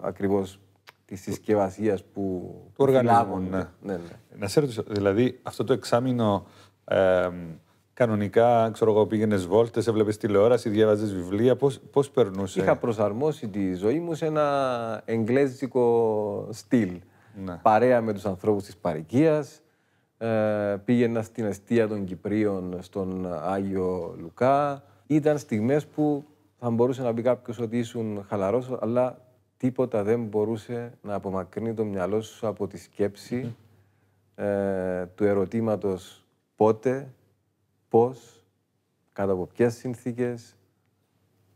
Speaker 1: ακριβώς της
Speaker 2: συσκευασίας που, που ναι. ναι. Ναι, Να σε ρωτήσω, δηλαδή αυτό το εξάμεινο ε, κανονικά, ξέρω εγώ, πήγαινες βόλτες, έβλεπες τηλεόραση, διάβαζες βιβλία.
Speaker 1: Πώς πώς περνούσε. Είχα προσαρμόσει τη ζωή μου σε ένα εγγλέζικο στυλ. Ναι. Παρέα με τους ανθρώπους της παροικία. Ε, πήγαινα στην αστεία των Κυπρίων στον Άγιο Λουκά. Ήταν στιγμές που θα μπορούσε να μπει κάποιος ότι ήσουν χαλαρός, αλλά τίποτα δεν μπορούσε να απομακρύνει το μυαλό σου από τη σκεψη ε, του ερωτήματος πότε, πώς, κατά από ποιες συνθήκες,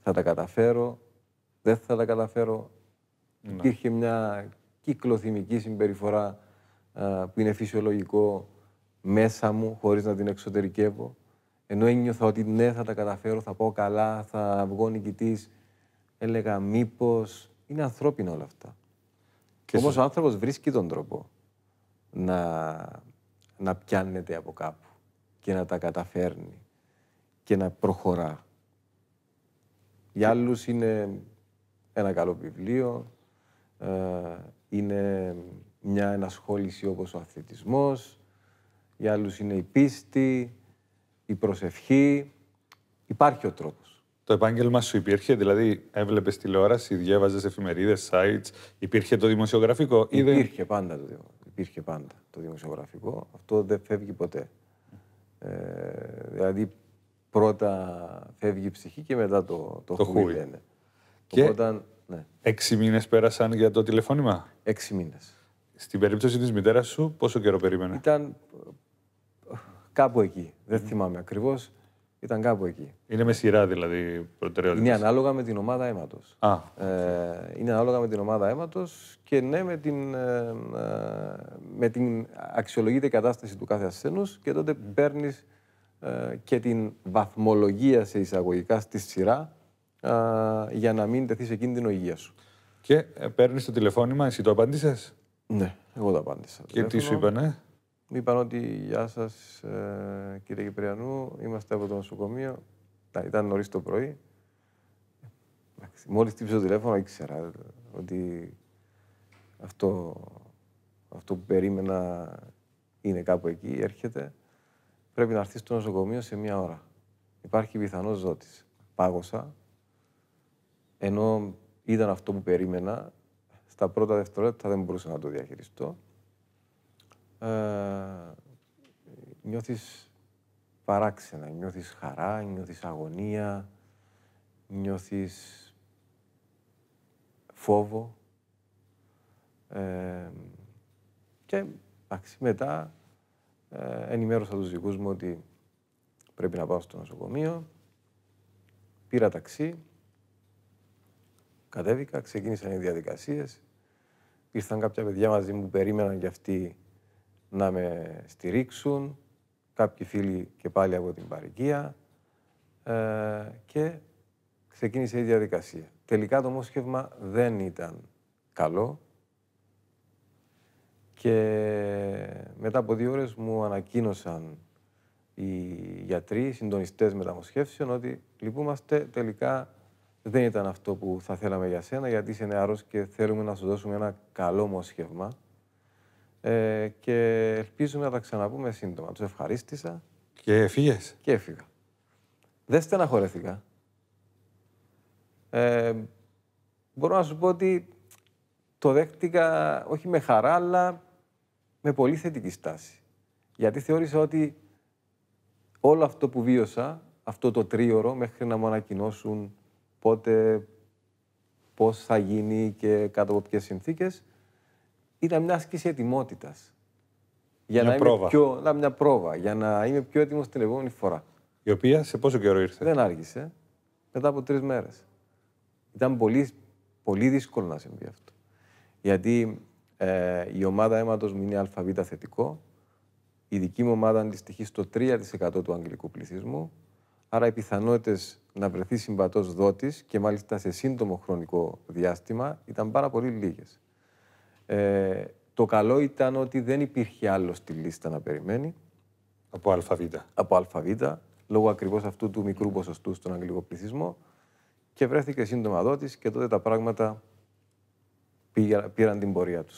Speaker 1: θα τα καταφέρω, δεν θα τα καταφέρω. Ναι. Υπήρχε μια κυκλοθυμική συμπεριφορά που είναι φυσιολογικό μέσα μου, χωρίς να την εξωτερικεύω. Ενώ ένιωθα ότι ναι, θα τα καταφέρω, θα πάω καλά, θα βγω νικητής, έλεγα μήπως... Είναι ανθρώπινα όλα αυτά. Και Όμως ο άνθρωπος βρίσκει τον τρόπο να, να πιάνεται από κάπου και να τα καταφέρνει και να προχωρά. Για άλλους είναι ένα καλό βιβλίο, ε, είναι μια ενασχόληση όπως ο αθλητισμός, για άλλους είναι η πίστη, η προσευχή. Υπάρχει ο τρόπος. Το επάγγελμα
Speaker 2: σου υπήρχε, δηλαδή έβλεπες τηλεόραση, διέβαζες εφημερίδες, sites, υπήρχε το δημοσιογραφικό
Speaker 1: ή δεν... πάντα το, υπήρχε πάντα το δημοσιογραφικό, αυτό δεν φεύγει ποτέ. Ε, δηλαδή πρώτα φεύγει η ψυχή και μετά το,
Speaker 2: το, το χούι, λένε. Και ναι. έξι μήνες πέρασαν για το τηλεφώνημα. Έξι μήνες. Στην περίπτωση της μητέρας σου πόσο καιρό περίμενε.
Speaker 1: Ήταν ε, κάπου εκεί, δεν θυμάμαι ακριβώς ήταν κάπου εκεί. Είναι με σειρά δηλαδή προτεραιότητα. Είναι ανάλογα με την ομάδα αίματος. Ε, είναι ανάλογα με την ομάδα αίματος και ναι, με την, ε, ε την κατάσταση του κάθε ασθενούς και τότε παίρνεις ε, και την βαθμολογία σε εισαγωγικά στη σειρά ε, για να μην τεθεί σε κίνδυνο η υγεία σου. Και ε, παίρνεις το τηλεφώνημα, εσύ το απάντησες. Ναι, εγώ το απάντησα. Και τι σου είπανε. Ναι είπαν ότι γεια σας, ε, κύριε Κυπριανού, είμαστε από το νοσοκομείο. ήταν νωρίς το πρωί. Μόλι τύψε το τηλέφωνο, ήξερα ε, ότι αυτό, αυτό που περίμενα είναι κάπου εκεί, έρχεται. Πρέπει να έρθει στο νοσοκομείο σε μία ώρα. Υπάρχει πιθανός ζώτης. Πάγωσα. Ενώ ήταν αυτό που περίμενα, στα πρώτα δευτερόλεπτα δεν μπορούσα να το διαχειριστώ ε, νιώθεις παράξενα, νιώθεις χαρά, νιώθεις αγωνία, νιώθεις φόβο. Ε, και εντάξει, μετά ε, ενημέρωσα τους δικούς μου ότι πρέπει να πάω στο νοσοκομείο. Πήρα ταξί, κατέβηκα, ξεκίνησαν οι διαδικασίες. Ήρθαν κάποια παιδιά μαζί μου που περίμεναν για αυτοί να με στηρίξουν, κάποιοι φίλοι και πάλι από την παροικία ε, και ξεκίνησε η διαδικασία. Τελικά το μόσχευμα δεν ήταν καλό και μετά από δύο ώρες μου ανακοίνωσαν οι γιατροί, οι συντονιστές μεταμοσχεύσεων ότι λυπούμαστε τελικά δεν ήταν αυτό που θα θέλαμε για σένα γιατί είσαι νεαρός και θέλουμε να σου δώσουμε ένα καλό μόσχευμα ε, και ελπίζουμε να τα ξαναπούμε σύντομα. Τους ευχαρίστησα. Και έφυγες. Και έφυγα. Δεν στεναχωρέθηκα. Ε, μπορώ να σου πω ότι το δέχτηκα όχι με χαρά, αλλά με πολύ θετική στάση. Γιατί θεώρησα ότι όλο αυτό που βίωσα, αυτό το τρίωρο, μέχρι να μου ανακοινώσουν πότε, πώς θα γίνει και κάτω από ποιες συνθήκες, ήταν μια άσκηση ετοιμότητας. Για μια να πρόβα. πιο, να, μια πρόβα, για να είμαι πιο έτοιμος την επόμενη φορά. Η οποία σε πόσο καιρό ήρθε. Δεν άργησε. Μετά από τρεις μέρες. Ήταν πολύ, πολύ δύσκολο να συμβεί αυτό. Γιατί ε, η ομάδα αίματος μου είναι ΑΒ θετικό. Η δική μου ομάδα αντιστοιχεί στο 3% του αγγλικού πληθυσμού. Άρα οι πιθανότητες να βρεθεί συμβατός δότης και μάλιστα σε σύντομο χρονικό διάστημα ήταν πάρα πολύ λίγες. Ε, το καλό ήταν ότι δεν υπήρχε άλλο στη λίστα να περιμένει. Από ΑΒ. Από ΑΒ, λόγω ακριβώς αυτού του μικρού ποσοστού στον αγγλικό πληθυσμό. Και βρέθηκε σύντομα δότης και τότε τα πράγματα πήραν την πορεία τους.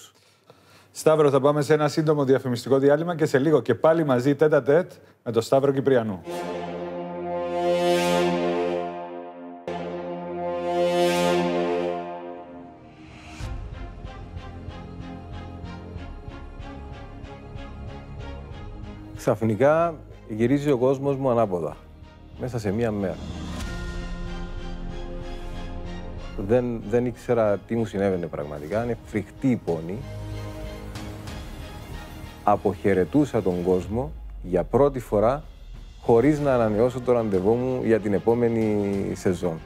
Speaker 2: Σταύρο, θα πάμε σε ένα σύντομο διαφημιστικό διάλειμμα και σε λίγο και πάλι μαζί τέτα τέτ με τον Σταύρο Κυπριανού.
Speaker 1: Ξαφνικά γυρίζει ο κόσμος μου ανάποδα, μέσα σε μία μέρα. Δεν, δεν ήξερα τι μου συνέβαινε πραγματικά, είναι φρικτή η πόνη. Αποχαιρετούσα τον κόσμο για πρώτη φορά χωρίς να ανανεώσω το ραντεβό μου για την επόμενη σεζόν.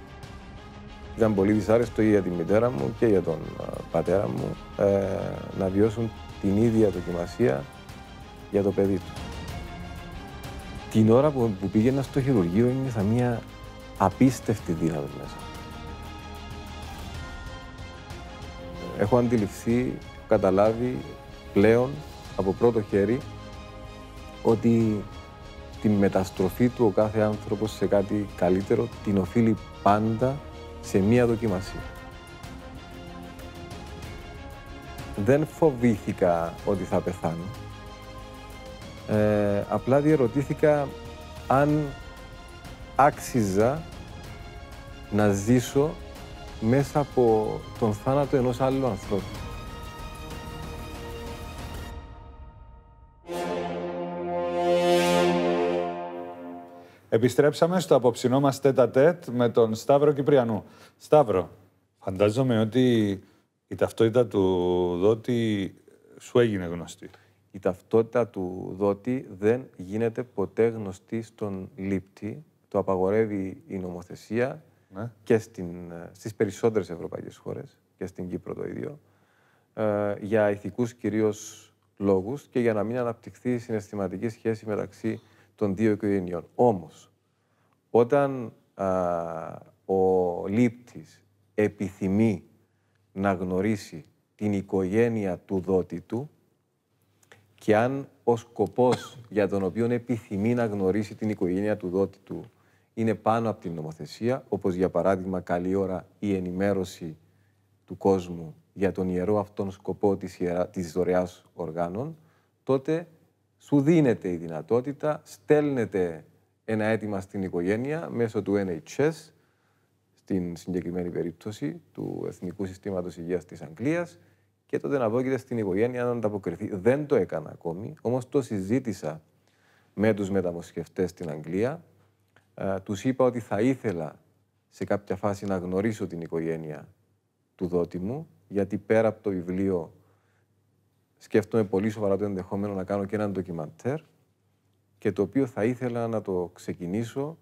Speaker 1: Ήταν πολύ δυσάρεστο για τη μητέρα μου και για τον ε, πατέρα μου ε, να βιώσουν την ίδια δοκιμασία για το παιδί του την ώρα που, που πήγαινα στο χειρουργείο σαν μια απίστευτη δύναμη μέσα. Έχω αντιληφθεί, καταλάβει πλέον από πρώτο χέρι ότι τη μεταστροφή του ο κάθε άνθρωπος σε κάτι καλύτερο την οφείλει πάντα σε μία δοκιμασία. Δεν φοβήθηκα ότι θα πεθάνω. Ε, απλά διαρωτήθηκα αν άξιζα να ζήσω μέσα από τον θάνατο ενός άλλου ανθρώπου.
Speaker 2: Επιστρέψαμε στο απόψινό μας τέτα με τον Σταύρο Κυπριανού. Σταύρο, φαντάζομαι ότι η ταυτότητα του Δότη
Speaker 1: σου έγινε γνωστή η ταυτότητα του δότη δεν γίνεται ποτέ γνωστή στον λήπτη. Το απαγορεύει η νομοθεσία ναι. και στην, ε, στις περισσότερες ευρωπαϊκές χώρες και στην Κύπρο το ίδιο, ε, για ηθικούς κυρίως λόγους και για να μην αναπτυχθεί η συναισθηματική σχέση μεταξύ των δύο οικογενειών. Όμως, όταν ο λήπτης επιθυμεί να γνωρίσει την οικογένεια του δότη του, και αν ο σκοπός για τον οποίο επιθυμεί να γνωρίσει την οικογένεια του δότη του είναι πάνω από την νομοθεσία, όπως για παράδειγμα καλή ώρα η ενημέρωση του κόσμου για τον ιερό αυτόν σκοπό της, ιερα... οργάνων, τότε σου δίνεται η δυνατότητα, στέλνεται ένα αίτημα στην οικογένεια μέσω του NHS, στην συγκεκριμένη περίπτωση του Εθνικού Συστήματος Υγείας της Αγγλίας, και τότε να πρόκειται στην οικογένεια να ανταποκριθεί. Δεν το έκανα ακόμη, όμως το συζήτησα με τους μεταμοσχευτές στην Αγγλία. Ε, τους είπα ότι θα ήθελα σε κάποια φάση να γνωρίσω την οικογένεια του δότη μου, γιατί πέρα από το βιβλίο σκέφτομαι πολύ σοβαρά το ενδεχόμενο να κάνω και ένα ντοκιμαντέρ και το οποίο θα ήθελα να το ξεκινήσω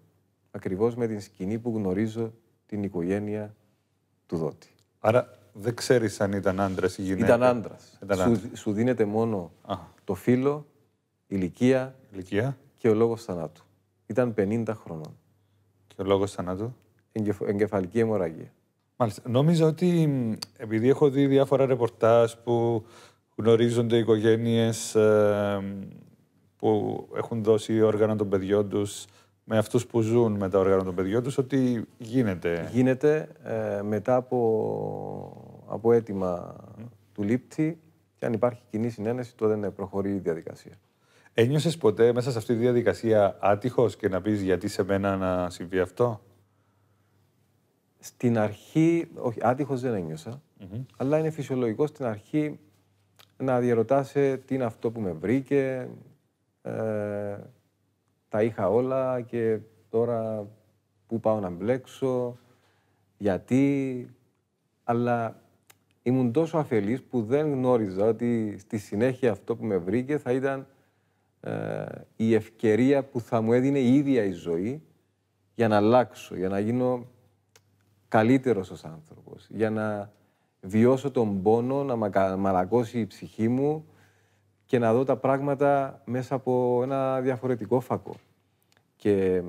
Speaker 1: ακριβώς με την σκηνή που γνωρίζω την οικογένεια του δότη. Άρα δεν ξέρεις αν ήταν άντρας ή γυναίκα. Ήταν άντρας. Σου, σου δίνεται μόνο το φύλλο, ηλικία, ηλικία και ο λόγος θανάτου. Ήταν 50 χρονών. Και ο λόγος θανάτου. Εγκεφ, εγκεφαλική
Speaker 2: αιμορραγία. Μάλιστα. Νομίζω ότι επειδή έχω δει διάφορα ρεπορτάζ που γνωρίζονται οικογένειες ε, που έχουν δώσει όργανα των παιδιών τους με αυτούς που ζουν με τα όργανα των παιδιών τους, ότι γίνεται.
Speaker 1: Γίνεται ε, μετά από, από αίτημα του λήπτη και αν υπάρχει κοινή συνένεση, τότε ναι, προχωρεί η διαδικασία. Ένιωσες ποτέ μέσα σε αυτή τη
Speaker 2: διαδικασία άτυχος και να πεις γιατί σε μένα να συμβεί αυτό.
Speaker 1: Στην αρχή, όχι, άτυχος δεν ένιωσα, αλλά είναι φυσιολογικό στην αρχή να διαρωτάσαι τι είναι αυτό που με βρήκε, ε, τα είχα όλα και τώρα πού πάω να μπλέξω, γιατί, αλλά ήμουν τόσο αφελής που δεν γνώριζα ότι στη συνέχεια αυτό που με βρήκε θα ήταν ε, η ευκαιρία που θα μου έδινε η ίδια η ζωή για να αλλάξω, για να γίνω καλύτερος ως άνθρωπος, για να βιώσω τον πόνο, να μαλακώσει η ψυχή μου και να δω τα πράγματα μέσα από ένα διαφορετικό φακό. Και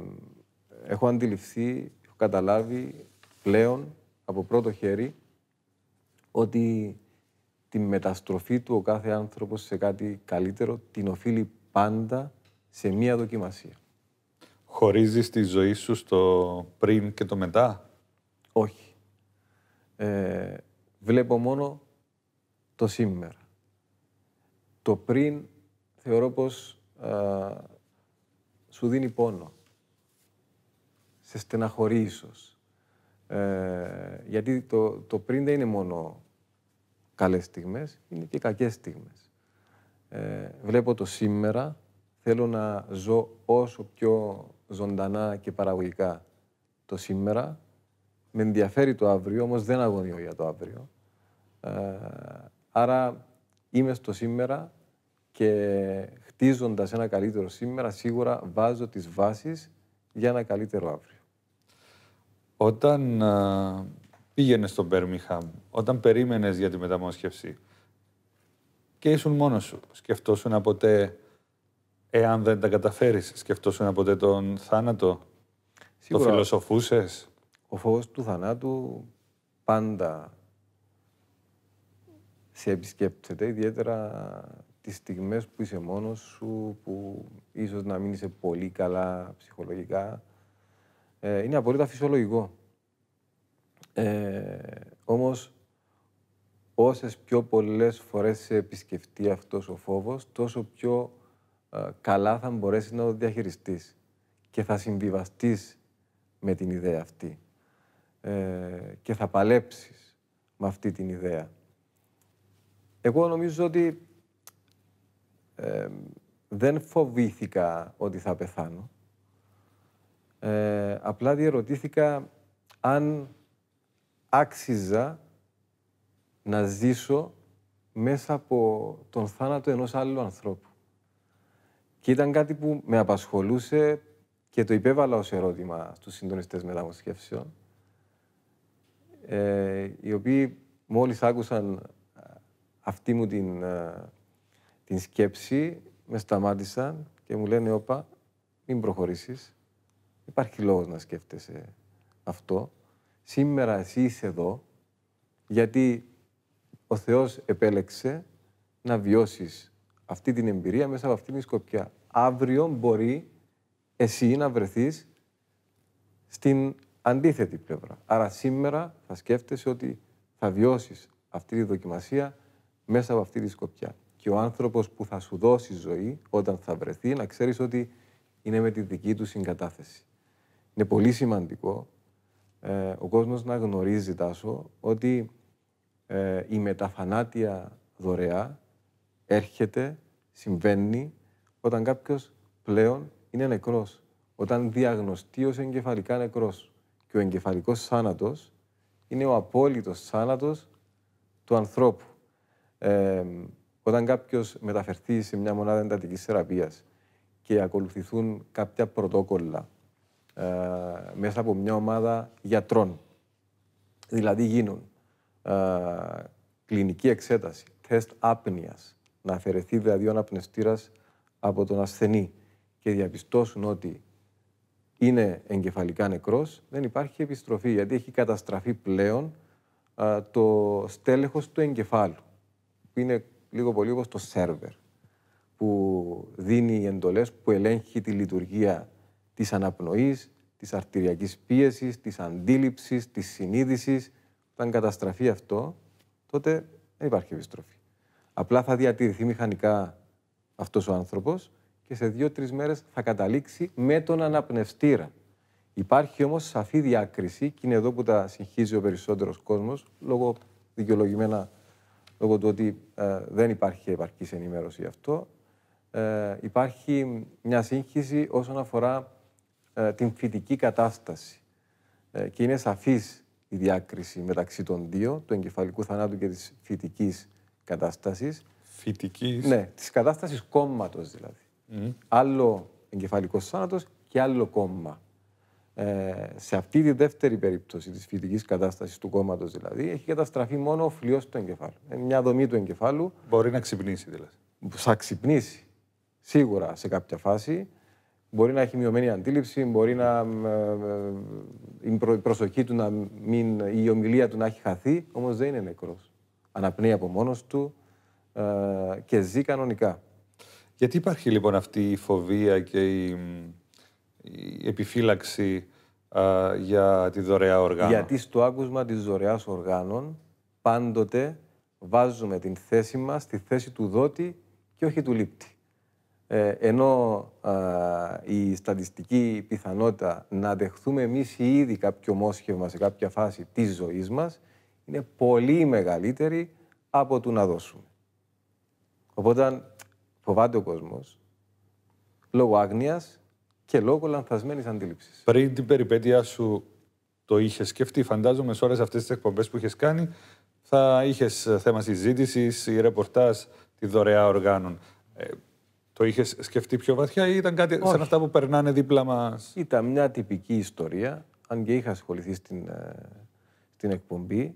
Speaker 1: έχω αντιληφθεί, έχω καταλάβει πλέον από πρώτο χέρι ότι τη μεταστροφή του ο κάθε άνθρωπος σε κάτι καλύτερο την οφείλει πάντα σε μία δοκιμασία.
Speaker 2: Χωρίζεις τη ζωή σου στο πριν και το μετά?
Speaker 1: Όχι. Ε, βλέπω μόνο το σήμερα. Το πριν θεωρώ πως σου δίνει πόνο. Σε στεναχωρεί ίσως. Ε, γιατί το, το πριν δεν είναι μόνο καλές στιγμές, είναι και κακές στιγμές. Ε, βλέπω το σήμερα, θέλω να ζω όσο πιο ζωντανά και παραγωγικά το σήμερα. Με ενδιαφέρει το αύριο, όμως δεν αγωνιώ για το αύριο. Ε, άρα είμαι στο σήμερα και χτίζοντας ένα καλύτερο σήμερα, σίγουρα βάζω τις βάσεις για ένα καλύτερο αύριο.
Speaker 2: Όταν α, πήγαινες στο Μπέρμιχαμ, όταν περίμενες για τη μεταμόσχευση και ήσουν μόνος σου, σκεφτόσουν ποτέ, εάν δεν τα καταφέρεις, σκεφτόσουν ποτέ τον θάνατο, σίγουρα, το φιλοσοφούσες. Ο φόβος του
Speaker 1: θανάτου πάντα σε επισκέπτεται, ιδιαίτερα τις στιγμές που είσαι μόνος σου, που ίσως να μην είσαι πολύ καλά ψυχολογικά, ε, είναι απολύτω φυσιολογικό. Ε, όμως, όσες πιο πολλές φορές σε επισκεφτεί αυτός ο φόβος, τόσο πιο ε, καλά θα μπορέσεις να το διαχειριστείς και θα συμβιβαστείς με την ιδέα αυτή ε, και θα παλέψεις με αυτή την ιδέα. Εγώ νομίζω ότι δεν φοβήθηκα ότι θα πεθάνω. Ε, απλά διερωτήθηκα αν άξιζα να ζήσω μέσα από τον θάνατο ενός άλλου ανθρώπου. Και ήταν κάτι που με απασχολούσε και το υπέβαλα ως ερώτημα στους συντονιστές μεταμοσχεύσεων, ε, οι οποίοι μόλις άκουσαν ε, αυτή μου την ε, την σκέψη, με σταμάτησαν και μου λένε, όπα, μην προχωρήσεις. Υπάρχει λόγος να σκέφτεσαι αυτό. Σήμερα εσύ είσαι εδώ, γιατί ο Θεός επέλεξε να βιώσεις αυτή την εμπειρία μέσα από αυτήν την σκοπιά. Αύριο μπορεί εσύ να βρεθείς στην αντίθετη πλευρά. Άρα σήμερα θα σκέφτεσαι ότι θα βιώσεις αυτή τη δοκιμασία μέσα από αυτή τη σκοπιά και ο άνθρωπος που θα σου δώσει ζωή όταν θα βρεθεί να ξέρεις ότι είναι με τη δική του συγκατάθεση. Είναι πολύ σημαντικό ε, ο κόσμος να γνωρίζει, Τάσο, ότι ε, η μεταφανάτια δωρεά έρχεται, συμβαίνει, όταν κάποιος πλέον είναι νεκρός, όταν διαγνωστεί ως εγκεφαλικά νεκρός. Και ο εγκεφαλικός σάνατος είναι ο απόλυτος θάνατος του ανθρώπου. Ε, όταν κάποιος μεταφερθεί σε μια μονάδα εντατικής θεραπείας και ακολουθηθούν κάποια πρωτόκολλα ε, μέσα από μια ομάδα γιατρών, δηλαδή γίνουν ε, κλινική εξέταση, τεστ άπνοιας, να αφαιρεθεί δηλαδή ο από τον ασθενή και διαπιστώσουν ότι είναι εγκεφαλικά νεκρός, δεν υπάρχει επιστροφή, γιατί έχει καταστραφεί πλέον ε, το στέλεχος του εγκεφάλου, που είναι λίγο πολύ όπως το σερβερ που δίνει εντολές, που ελέγχει τη λειτουργία της αναπνοής, της αρτηριακής πίεσης, της αντίληψης, της συνείδησης. Όταν καταστραφεί αυτό, τότε δεν υπάρχει επιστροφή. Απλά θα διατηρηθεί μηχανικά αυτός ο άνθρωπος και σε δύο-τρεις μέρες θα καταλήξει με τον αναπνευστήρα. Υπάρχει όμως σαφή διάκριση και είναι εδώ που τα συγχύζει ο περισσότερος κόσμος λόγω δικαιολογημένα λόγω του ότι ε, δεν υπάρχει επαρκής ενημέρωση γι' αυτό. Ε, υπάρχει μια σύγχυση όσον αφορά ε, την φυτική κατάσταση ε, και είναι σαφής η διάκριση μεταξύ των δύο, του εγκεφαλικού θανάτου και της φυτικής κατάστασης. Φυτικής. Ναι, της κατάστασης κόμματος δηλαδή. Άλλο εγκεφαλικός θάνατος και άλλο κόμμα. Ε, σε αυτή τη δεύτερη περίπτωση της φοιτητικής κατάστασης του κόμματος, δηλαδή, έχει καταστραφεί μόνο ο φλοιός του εγκεφάλου. Ε, μια δομή του εγκεφάλου. Μπορεί να ξυπνήσει, δηλαδή. Θα ξυπνήσει. Σίγουρα σε κάποια φάση. Μπορεί να έχει μειωμένη αντίληψη, μπορεί να, ε, η προσοχή του να μην, η ομιλία του να έχει χαθεί, όμως δεν είναι νεκρός. Αναπνέει από μόνος του ε, και ζει κανονικά.
Speaker 2: Γιατί υπάρχει λοιπόν αυτή η φοβία και η επιφύλαξη για τη δωρεά οργάνων. Γιατί
Speaker 1: στο άκουσμα της δωρεάς οργάνων πάντοτε βάζουμε την θέση μας στη θέση του δότη και όχι του λήπτη. Ε, ενώ η στατιστική πιθανότητα να δεχθούμε εμείς ήδη κάποιο μόσχευμα σε κάποια φάση της ζωής μας είναι πολύ μεγαλύτερη από του να δώσουμε. Οπότε φοβάται ο κόσμος λόγω άγνοιας και λόγω λανθασμένης αντίληψης. Πριν την περιπέτειά σου το είχες σκεφτεί, φαντάζομαι
Speaker 2: σε όλες αυτές τις εκπομπές που είχες κάνει, θα είχες θέμα συζήτησης ή ρεπορτάζ τη δωρεά οργάνων. Ε, το είχες σκεφτεί πιο βαθιά ή ήταν κάτι σαν αυτά που
Speaker 1: περνάνε δίπλα μας. Ήταν μια τυπική ιστορία, αν και είχα ασχοληθεί στην, ε, στην εκπομπή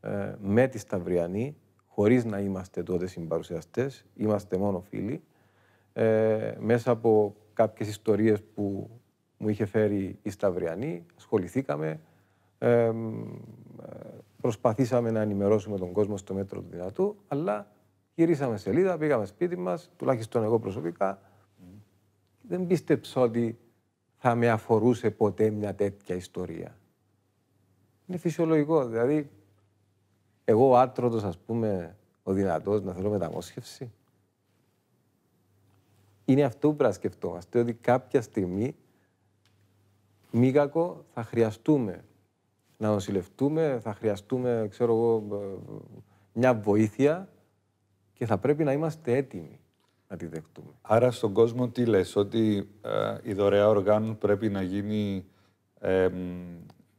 Speaker 1: ε, με τη Σταυριανή, χωρίς να είμαστε τότε συμπαρουσιαστές, είμαστε μόνο φίλοι, ε, μέσα από κάποιες ιστορίες που μου είχε φέρει η Σταυριανή, ασχοληθήκαμε, ε, προσπαθήσαμε να ενημερώσουμε τον κόσμο στο μέτρο του δυνατού, αλλά γυρίσαμε σελίδα, πήγαμε σπίτι μας, τουλάχιστον εγώ προσωπικά, δεν πίστεψα ότι θα με αφορούσε ποτέ μια τέτοια ιστορία. Είναι φυσιολογικό, δηλαδή εγώ άτρωτος ας πούμε ο δυνατός να θέλω μεταμόσχευση είναι αυτό που πρέπει ότι κάποια στιγμή μη θα χρειαστούμε να νοσηλευτούμε, θα χρειαστούμε, ξέρω εγώ, ε, μια βοήθεια και θα πρέπει να είμαστε έτοιμοι να τη δεχτούμε. Άρα στον κόσμο τι λες, ότι ε,
Speaker 2: η δωρεά οργάνων πρέπει να γίνει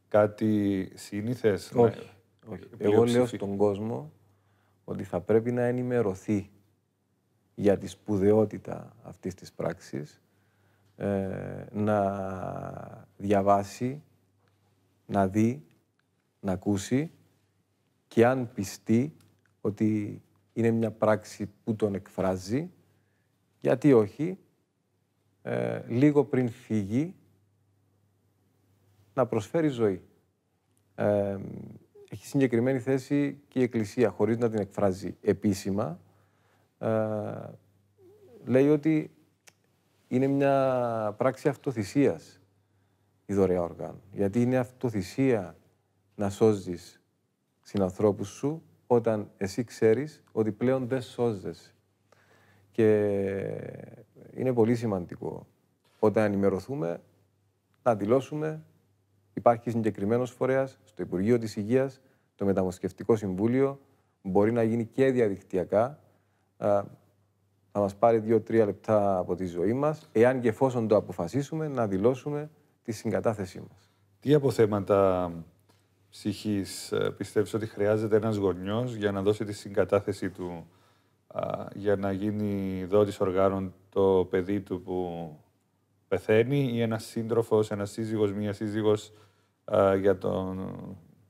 Speaker 2: κάτι
Speaker 1: σύνηθες. Όχι, όχι. εγώ λέω στον κόσμο ότι θα πρέπει να ενημερωθεί για τη σπουδαιότητα αυτής της πράξης, ε, να διαβάσει, να δει, να ακούσει και αν πιστεί ότι είναι μια πράξη που τον εκφράζει, γιατί όχι, ε, λίγο πριν φύγει, να προσφέρει ζωή. Ε, έχει συγκεκριμένη θέση και η Εκκλησία, χωρίς να την εκφράζει επίσημα, ε, λέει ότι είναι μια πράξη αυτοθυσίας η δωρεά οργάνου. Γιατί είναι αυτοθυσία να σώζεις συνανθρώπους σου όταν εσύ ξέρεις ότι πλέον δεν σώζεσαι. Και είναι πολύ σημαντικό όταν ενημερωθούμε να δηλώσουμε υπάρχει συγκεκριμένος φορέας στο Υπουργείο της Υγείας, το Μεταμοσχευτικό Συμβούλιο, μπορεί να γίνει και διαδικτυακά, να ε, μας πάρει δύο-τρία λεπτά από τη ζωή μας, εάν και εφόσον το αποφασίσουμε, να δηλώσουμε τη συγκατάθεσή μας. Τι αποθέματα
Speaker 2: ψυχής ε, πιστεύεις ότι χρειάζεται ένας γονιός για να δώσει τη συγκατάθεσή του, για να γίνει δότης οργάνων το παιδί του που πεθαίνει ή ένας σύντροφος, ένας σύζυγος, μία σύζυγος για τον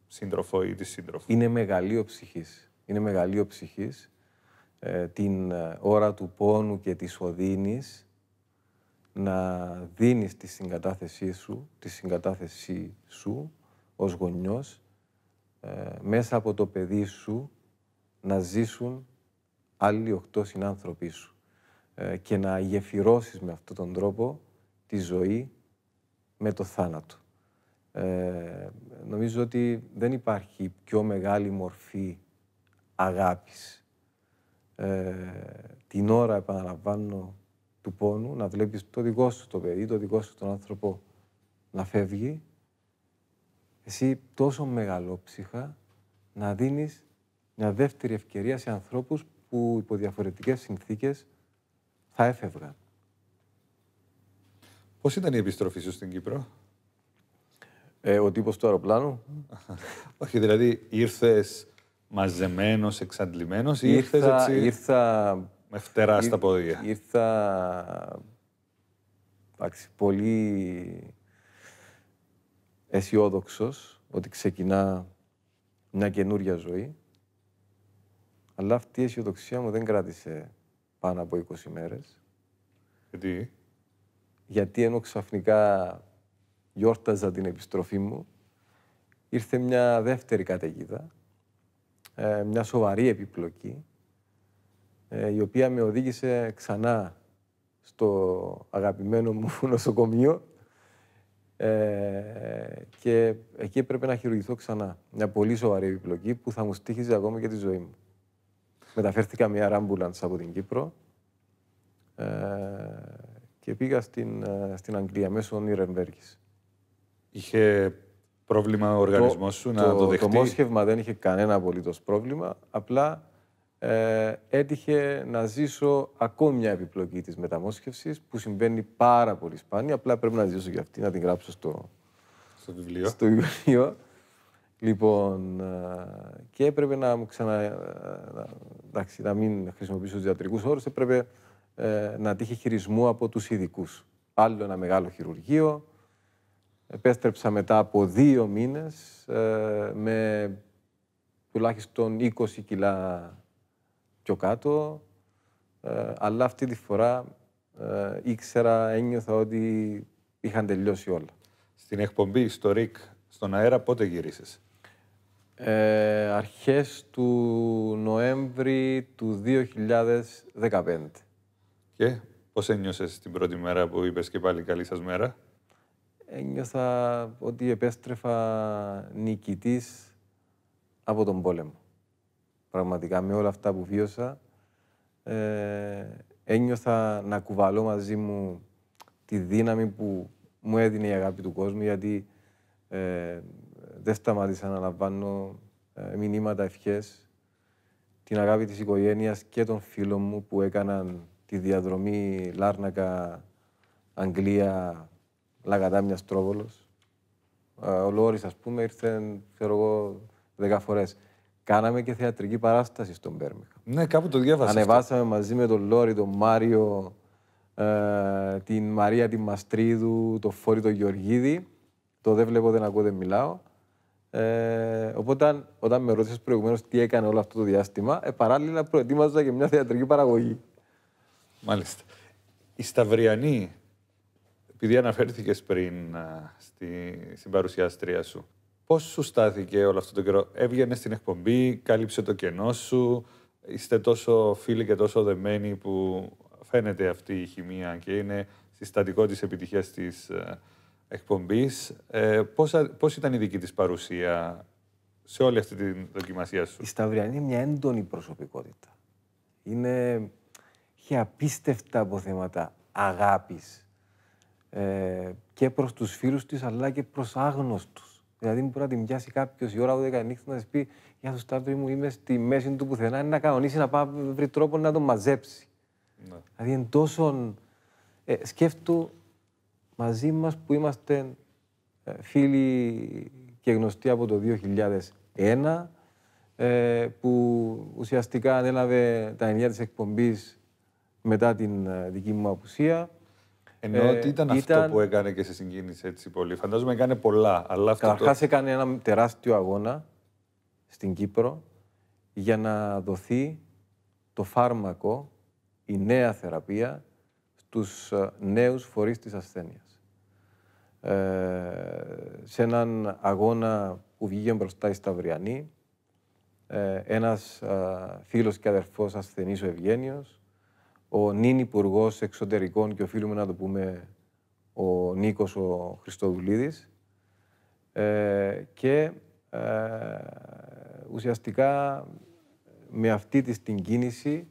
Speaker 1: σύντροφο ή τη σύντροφο. Είναι μεγαλείο ψυχής. Είναι ψυχής ε, την ε, ώρα του πόνου και της οδύνης να δίνεις τη συγκατάθεσή σου, τη συγκατάθεσή σου ως γονιός ε, μέσα από το παιδί σου να ζήσουν άλλοι οκτώ συνάνθρωποι σου και να γεφυρώσεις με αυτόν τον τρόπο τη ζωή με το θάνατο. νομίζω ότι δεν υπάρχει πιο μεγάλη μορφή αγάπης ε, την ώρα, επαναλαμβάνω, του πόνου, να βλέπεις το δικό σου το παιδί, το δικό σου τον άνθρωπο να φεύγει, εσύ τόσο μεγαλόψυχα να δίνεις μια δεύτερη ευκαιρία σε ανθρώπους που υπό διαφορετικές συνθήκες θα έφευγαν. Πώς ήταν η επιστροφή σου στην Κύπρο? Ε, ο τύπος του αεροπλάνου.
Speaker 2: Όχι, δηλαδή ήρθες μαζεμένος, εξαντλημένος, ή ήρθες έτσι. Ήρθα,
Speaker 1: με φτερά ήρθα, στα πόδια. Ήρθα. Εντάξει, πολύ αισιόδοξος ότι ξεκινά μια καινούρια ζωή. Αλλά αυτή η ηρθε ετσι ηρθα με φτερα στα ποδια ηρθα πολυ αισιοδοξο οτι ξεκινα μια καινουρια ζωη αλλα αυτη η αισιοδοξια μου δεν κράτησε πάνω από 20 μέρες. Γιατί? Γιατί ενώ ξαφνικά γιόρταζα την επιστροφή μου, ήρθε μια δεύτερη καταιγίδα ε, μια σοβαρή επιπλοκή, ε, η οποία με οδήγησε ξανά στο αγαπημένο μου νοσοκομείο ε, και εκεί έπρεπε να χειρουργηθώ ξανά. Μια πολύ σοβαρή επιπλοκή που θα μου στήχιζε ακόμα και τη ζωή μου. Μεταφέρθηκα μια ράμπουλαντς από την Κύπρο και πήγα στην, στην Αγγλία μέσω Νίρενβέργης. Είχε πρόβλημα ο οργανισμός σου να το, το δεχτεί. Το μόσχευμα δεν είχε κανένα απολύτως πρόβλημα, απλά ε, έτυχε να ζήσω ακόμη μια επιπλοκή της μεταμόσχευσης που συμβαίνει πάρα πολύ σπάνια, απλά πρέπει να ζήσω για αυτή, να την γράψω στο, στο βιβλίο. Στο βιβλίο. Λοιπόν, ε, και έπρεπε να μου ξανα... Ε, εντάξει, να μην χρησιμοποιήσω τους ιατρικούς όρους, έπρεπε ε, να τύχει χειρισμού από τους ειδικούς. Άλλο ένα μεγάλο χειρουργείο, Επέστρεψα μετά από δύο μήνες ε, με τουλάχιστον 20 κιλά πιο κάτω, ε, αλλά αυτή τη φορά ε, ήξερα, ένιωθα ότι είχαν τελειώσει όλα. Στην εκπομπή στο ΡΙΚ, στον αέρα, πότε γυρίσες? Ε, αρχές του Νοέμβρη του 2015.
Speaker 2: Και πώς ένιωσες την πρώτη μέρα που είπες και πάλι καλή σας
Speaker 1: μέρα? ένιωθα ότι επέστρεφα νικητής από τον πόλεμο. Πραγματικά με όλα αυτά που βίωσα, ε, ένιωθα να κουβαλώ μαζί μου τη δύναμη που μου έδινε η αγάπη του κόσμου, γιατί ε, δεν σταμάτησα να λαμβάνω ε, μηνύματα, ευχές, την αγάπη της οικογένειας και των φίλων μου που έκαναν τη διαδρομή Λάρνακα, Αγγλία, Λαγατά Τρόβολος. Ε, ο Λόρις, ας πούμε, ήρθε, ξέρω εγώ, δέκα φορές. Κάναμε και θεατρική παράσταση στον Πέρμιχα.
Speaker 2: Ναι, κάπου το διάβασα. Ανεβάσαμε
Speaker 1: μαζί με τον Λόρι, τον Μάριο, ε, την Μαρία τη Μαστρίδου, τον Φόρη τον Γεωργίδη. Το δεν βλέπω, δεν ακούω, δεν μιλάω. Ε, οπότε, όταν με ρώτησες προηγουμένως τι έκανε όλο αυτό το διάστημα, παράλληλα προετοίμαζα και μια θεατρική παραγωγή.
Speaker 2: Μάλιστα. η Σταυριανοί επειδή αναφέρθηκες πριν στη, στην παρουσιάστρια σου, πώς σου στάθηκε όλο αυτό το καιρό. Έβγαινες στην εκπομπή, κάλυψε το κενό σου. Είστε τόσο φίλοι και τόσο δεμένοι που φαίνεται αυτή η χημεία και είναι συστατικό της επιτυχίας της εκπομπής. Ε, πώς, ήταν η δική της παρουσία σε όλη αυτή τη δοκιμασία σου. Η Σταυριανή
Speaker 1: είναι μια έντονη προσωπικότητα. Είναι, είχε απίστευτα αποθέματα αγάπης ε, και προς τους φίλους της, αλλά και προς άγνωστους. Δηλαδή, μπορεί να την πιάσει κάποιος η ώρα 12 νύχτα να σου πει: Για το στάρτο μου, είμαι στη μέση του πουθενά. Είναι να κανονίσει να πάει βρει τρόπο να τον μαζέψει. Ναι. Δηλαδή, είναι τόσο. Ε, μαζί μας που είμαστε ε, φίλοι και γνωστοί από το 2001, ε, που ουσιαστικά ανέλαβε τα εννιά της εκπομπής μετά την δική μου απουσία. Ενώ ε, ότι ήταν, αυτό που έκανε και σε συγκίνησε έτσι πολύ. Φαντάζομαι έκανε πολλά. Αλλά αυτό Καταρχά το... έκανε ένα τεράστιο αγώνα στην Κύπρο για να δοθεί το φάρμακο, η νέα θεραπεία, στους ε, νέους φορείς της ασθένειας. Ε, σε έναν αγώνα που βγήκε μπροστά η Σταυριανή, ε, ένας ε, φίλος και αδερφός ασθενής ο Ευγένιος, ο νυν Υπουργός Εξωτερικών και οφείλουμε να το πούμε ο Νίκος ο Χριστοδουλίδης ε, και ε, ουσιαστικά με αυτή της την κίνηση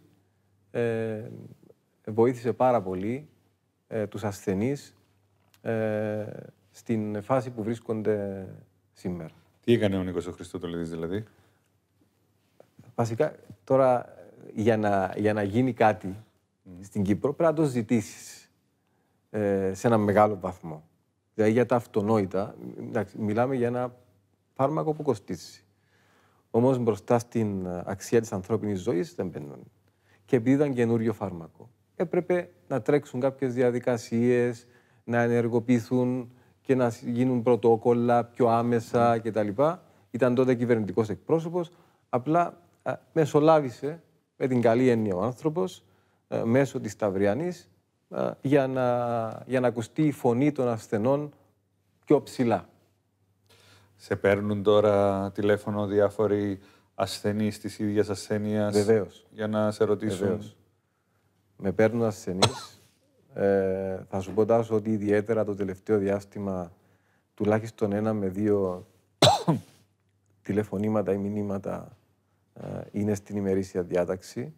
Speaker 1: ε, βοήθησε πάρα πολύ ε, τους ασθενείς ε, στην φάση που βρίσκονται σήμερα. Τι έκανε ο Νίκος ο Χριστοδουλίδης δηλαδή? Βασικά τώρα για να, για να γίνει κάτι Mm. στην Κύπρο πρέπει να το ζητήσεις ε, σε ένα μεγάλο βαθμό. Δηλαδή για τα αυτονόητα, μιλάμε για ένα φάρμακο που κοστίζει. Όμως μπροστά στην ε, αξία της ανθρώπινης ζωής δεν μπαίνουν. Και επειδή ήταν καινούριο φάρμακο, έπρεπε να τρέξουν κάποιες διαδικασίες, να ενεργοποιηθούν και να γίνουν πρωτόκολλα πιο άμεσα κτλ. Ήταν τότε κυβερνητικός εκπρόσωπος. Απλά μεσολάβησε με την καλή έννοια ο άνθρωπος ε, μέσω της Ταυριανής ε, για να, για να ακουστεί η φωνή των ασθενών πιο ψηλά. Σε παίρνουν τώρα
Speaker 2: τηλέφωνο διάφοροι ασθενείς της ίδιας ασθένειας Βεβαίως. για να σε ρωτήσουν. Βεβαίως.
Speaker 1: Με παίρνουν ασθενείς. Ε, θα σου πω ότι ιδιαίτερα το τελευταίο διάστημα τουλάχιστον ένα με δύο τηλεφωνήματα ή μηνύματα είναι στην ημερήσια διάταξη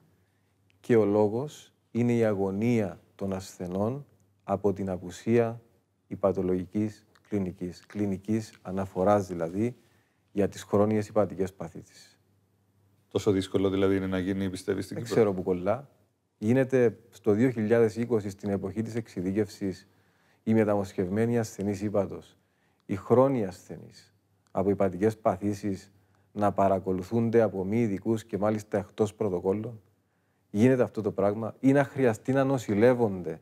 Speaker 1: και ο λόγος είναι η αγωνία των ασθενών από την απουσία υπατολογικής κλινικής, κλινικής αναφοράς δηλαδή για τις χρόνιες υπατικές παθήσεις. Τόσο δύσκολο δηλαδή είναι να γίνει, πιστεύεις στην Δεν ξέρω που κολλά. Γίνεται στο 2020, στην εποχή της εξειδίκευσης, η μεταμοσχευμένη ασθενής ύπατος, η χρόνια ασθενή από υπατικές παθήσεις να παρακολουθούνται από μη ειδικούς και μάλιστα εκτός πρωτοκόλλων γίνεται αυτό το πράγμα ή να χρειαστεί να νοσηλεύονται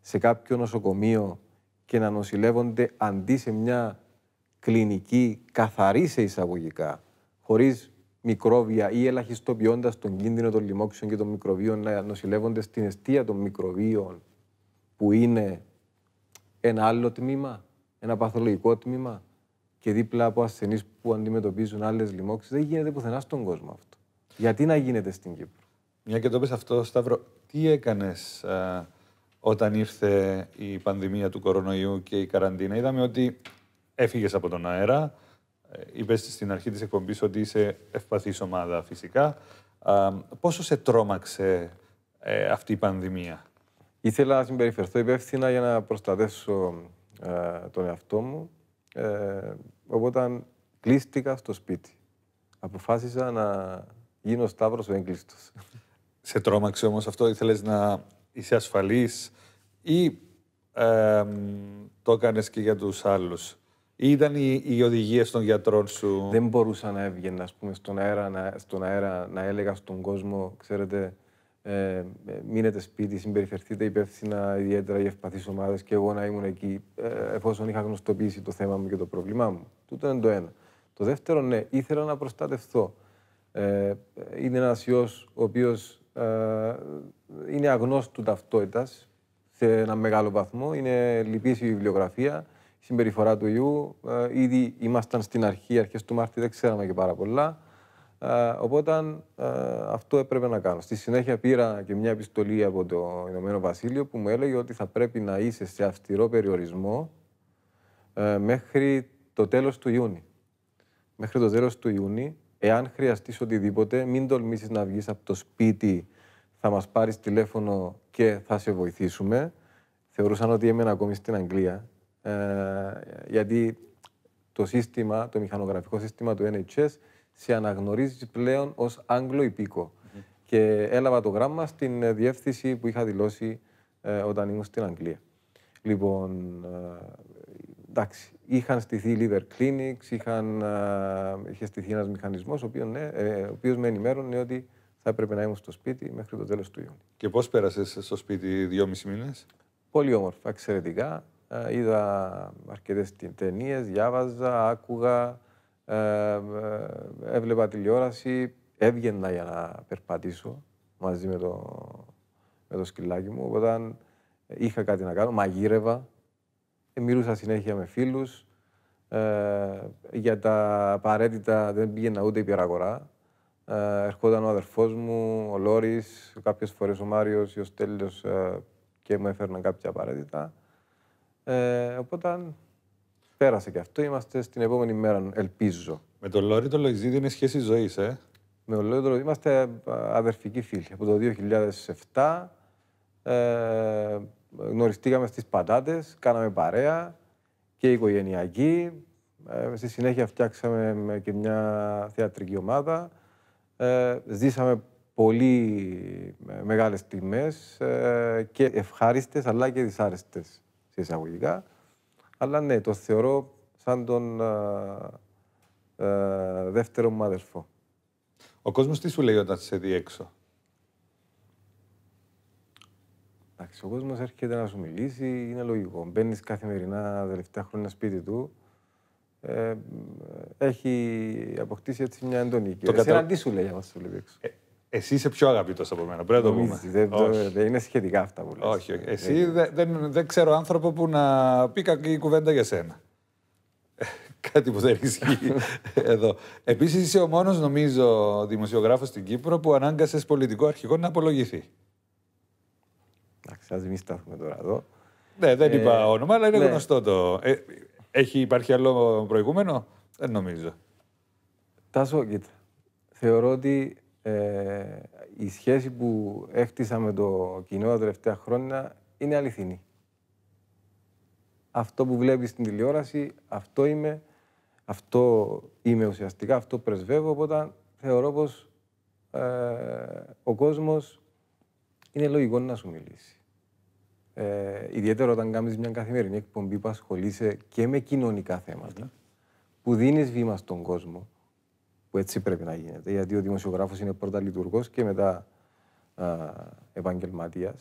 Speaker 1: σε κάποιο νοσοκομείο και να νοσηλεύονται αντί σε μια κλινική καθαρή σε εισαγωγικά, χωρίς μικρόβια ή ελαχιστοποιώντας τον κίνδυνο των λοιμόξεων και των μικροβίων να νοσηλεύονται στην αιστεία των μικροβίων που είναι ένα άλλο τμήμα, ένα παθολογικό τμήμα και δίπλα από ασθενείς που αντιμετωπίζουν άλλες λοιμόξεις δεν γίνεται πουθενά στον κόσμο αυτό. Γιατί να γίνεται στην Κύπρο. Μια και το πες
Speaker 2: αυτό, Σταύρο, τι έκανες ε, όταν ήρθε η πανδημία του κορονοϊού και η καραντίνα. Είδαμε ότι έφυγες από τον αέρα, ε, Είπες στην αρχή της εκπομπής ότι είσαι ευπαθής ομάδα φυσικά. Ε, πόσο σε τρόμαξε
Speaker 1: αυτή η πανδημία. Ήθελα να συμπεριφερθώ υπεύθυνα για να προστατεύσω τον εαυτό μου. Ε, οπότε κλείστηκα στο σπίτι. Αποφάσισα να γίνω Σταύρος ο σε
Speaker 2: τρόμαξε όμως αυτό, ήθελες να είσαι ασφαλής ή ε,
Speaker 1: το έκανες και για τους άλλους. Ή ήταν οι, οι οδηγίες των γιατρών σου. Δεν μπορούσα να έβγαινα ας πούμε, στον, αέρα, να, στον αέρα να έλεγα στον κόσμο, ξέρετε, ε, ε μείνετε σπίτι, συμπεριφερθείτε υπεύθυνα, ιδιαίτερα για ευπαθείς ομάδες και εγώ να ήμουν εκεί, ε, εφόσον είχα γνωστοποιήσει το θέμα μου και το πρόβλημά μου. Τούτο είναι το ένα. Το δεύτερο, ναι, ήθελα να προστατευθώ. Ε, ε είναι ένας ιό ο οποίος ε, είναι αγνώστου ταυτότητας σε ένα μεγάλο βαθμό. Είναι λυπής η βιβλιογραφία, η συμπεριφορά του ιού. Ε, ήδη ήμασταν στην αρχή, αρχές του Μάρτη, δεν ξέραμε και πάρα πολλά. Ε, οπότε ε, αυτό έπρεπε να κάνω. Στη συνέχεια πήρα και μια επιστολή από το Ηνωμένο Βασίλειο που μου έλεγε ότι θα πρέπει να είσαι σε αυστηρό περιορισμό ε, μέχρι το τέλος του Ιούνιου. Μέχρι το τέλος του Ιούνιου Εάν χρειαστείς οτιδήποτε, μην τολμήσεις να βγεις από το σπίτι, θα μας πάρεις τηλέφωνο και θα σε βοηθήσουμε. Θεωρούσαν ότι έμενα ακόμη στην Αγγλία. Ε, γιατί το σύστημα, το μηχανογραφικό σύστημα του NHS σε αναγνωρίζει πλέον ως Άγγλο Και έλαβα το γράμμα στην διεύθυνση που είχα δηλώσει ε, όταν ήμουν στην Αγγλία. Λοιπόν, ε, εντάξει, Είχαν στηθεί liver clinics, είχαν, είχε στηθεί ένας μηχανισμός, ο οποίο ναι, ε, ε με ενημέρωνε ότι θα έπρεπε να ήμουν στο σπίτι μέχρι το τέλος του Ιούνιου. Και πώς πέρασες στο σπίτι δύο μισή μήνες, Πολύ όμορφα, εξαιρετικά. Ε, είδα αρκετές ταινίες, διάβαζα, άκουγα, ε, έβλεπα τηλεόραση. Έβγαινα για να περπατήσω μαζί με το, με το σκυλάκι μου. Οπότε είχα κάτι να κάνω, μαγείρευα ε, μιλούσα συνέχεια με φίλους. Ε, για τα απαραίτητα δεν πήγαινα ούτε υπεραγορά. Ε, ερχόταν ο αδερφός μου, ο Λόρι, κάποιες φορές ο Μάριος ή ο Στέλιος ε, και μου έφερναν κάποια απαραίτητα. Ε, οπότε πέρασε και αυτό. Είμαστε στην επόμενη μέρα, ελπίζω. Με τον Λόρι το Λοϊζίδη είναι σχέση ζωής, ε. Με τον Λόρι είμαστε αδερφικοί φίλοι από το 2007 γνωριστήκαμε στις πατάτες, κάναμε παρέα και οικογενειακή. Ε, στη συνέχεια φτιάξαμε και μια θεατρική ομάδα. Ε, ζήσαμε πολύ μεγάλες τιμές ε, και ευχάριστες αλλά και δυσάρεστες σε εισαγωγικά. Αλλά ναι, το θεωρώ σαν τον ε, ε, δεύτερο μου αδερφό. Ο κόσμος τι σου λέει όταν σε δει Εντάξει, ο κόσμος έρχεται να σου μιλήσει, είναι λογικό. Μπαίνεις καθημερινά τα τελευταία χρόνια σπίτι του. Ε, έχει αποκτήσει έτσι μια εντονή. Το κατα... Εσένα τι σου λέει, άμα σου λέει έξω. Ε,
Speaker 2: εσύ είσαι πιο αγαπητός από μένα. Πρέπει να το πούμε. Δεν, είναι σχετικά αυτά που λες. Όχι, όχι. Ε, εσύ δεν, ξέρω άνθρωπο που να πει κακή κουβέντα για σένα. Κάτι που δεν ισχύει εδώ. Επίσης, είσαι ο μόνος, νομίζω, δημοσιογράφος στην Κύπρο που ανάγκασες πολιτικό αρχηγό να απολογηθεί.
Speaker 1: Εντάξει, ας μην σταθούμε τώρα εδώ. Ναι, δεν είπα ε, όνομα, αλλά είναι ναι. γνωστό
Speaker 2: το. Ε, έχει υπάρχει άλλο προηγούμενο, δεν νομίζω.
Speaker 1: Τάσο, κοίτα. Θεωρώ ότι ε, η σχέση που έκτισα με το κοινό τα τελευταία χρόνια είναι αληθινή. Αυτό που βλέπεις στην τηλεόραση, αυτό είμαι, αυτό είμαι ουσιαστικά, αυτό πρεσβεύω, οπότε θεωρώ πως ε, ο κόσμος είναι λογικό να σου μιλήσει. Ε, ιδιαίτερα όταν κάνεις μια καθημερινή εκπομπή που ασχολείσαι και με κοινωνικά θέματα, που δίνεις βήμα στον κόσμο, που έτσι πρέπει να γίνεται, γιατί ο δημοσιογράφος είναι πρώτα λειτουργός και μετά επαγγελματία.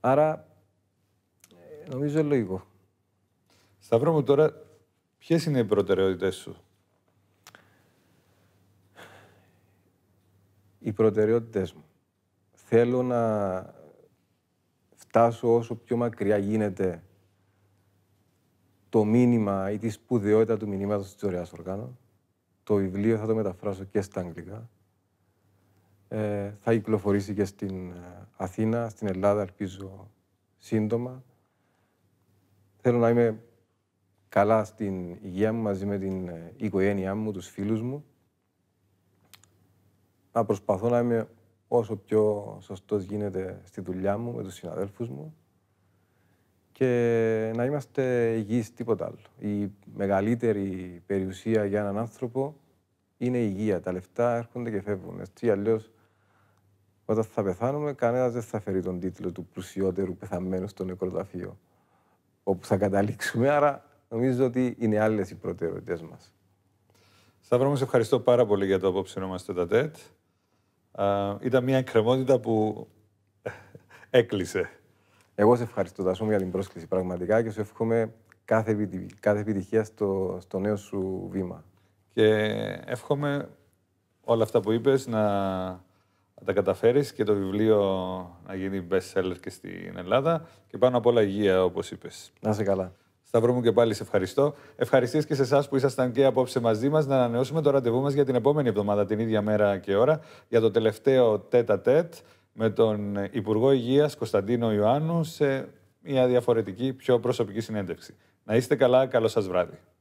Speaker 1: Άρα, ε, νομίζω λογικό.
Speaker 2: Σταυρό μου τώρα, ποιες είναι οι προτεραιότητες σου?
Speaker 1: Οι προτεραιότητες μου. Θέλω να φτάσω όσο πιο μακριά γίνεται το μήνυμα ή τη σπουδαιότητα του μηνύματος της ωραίας Οργάνων. Το βιβλίο θα το μεταφράσω και στα αγγλικά. Ε, θα κυκλοφορήσει και στην ε, Αθήνα, στην Ελλάδα, ελπίζω σύντομα. Θέλω να είμαι καλά στην υγεία μου, μαζί με την ε, οικογένειά μου, τους φίλους μου. Να προσπαθώ να είμαι όσο πιο σωστός γίνεται στη δουλειά μου, με τους συναδέλφους μου και να είμαστε υγιείς, τίποτα άλλο. Η μεγαλύτερη περιουσία για έναν άνθρωπο είναι η υγεία. Τα λεφτά έρχονται και φεύγουν. Έτσι, αλλιώς όταν θα πεθάνουμε, κανένας δεν θα φέρει τον τίτλο του πλουσιότερου πεθαμένου στο νεκροταφείο, όπου θα καταλήξουμε. Άρα, νομίζω ότι είναι άλλες οι προτεραιότητες μας. Σταύρο,
Speaker 2: μου ευχαριστώ πάρα πολύ για το απόψινό μας στο ήταν μια εκκρεμότητα που
Speaker 1: έκλεισε. Εγώ σε ευχαριστώ, Τασόμ, για την πρόσκληση πραγματικά και σου εύχομαι κάθε, κάθε επιτυχία στο, στο νέο σου βήμα.
Speaker 2: Και εύχομαι όλα αυτά που είπες να, τα καταφέρεις και το βιβλίο να γίνει best seller και στην Ελλάδα και πάνω απ' όλα υγεία όπως είπες. Να σε καλά. Σταυρό βρούμε και πάλι σε ευχαριστώ. Ευχαριστή και σε εσάς που ήσασταν και απόψε μαζί μας. Να ανανεώσουμε το ραντεβού μας για την επόμενη εβδομάδα, την ίδια μέρα και ώρα, για το τελευταίο τέτα τέτ με τον Υπουργό Υγείας Κωνσταντίνο Ιωάννου σε μια διαφορετική, πιο προσωπική συνέντευξη. Να είστε καλά. Καλό σας βράδυ.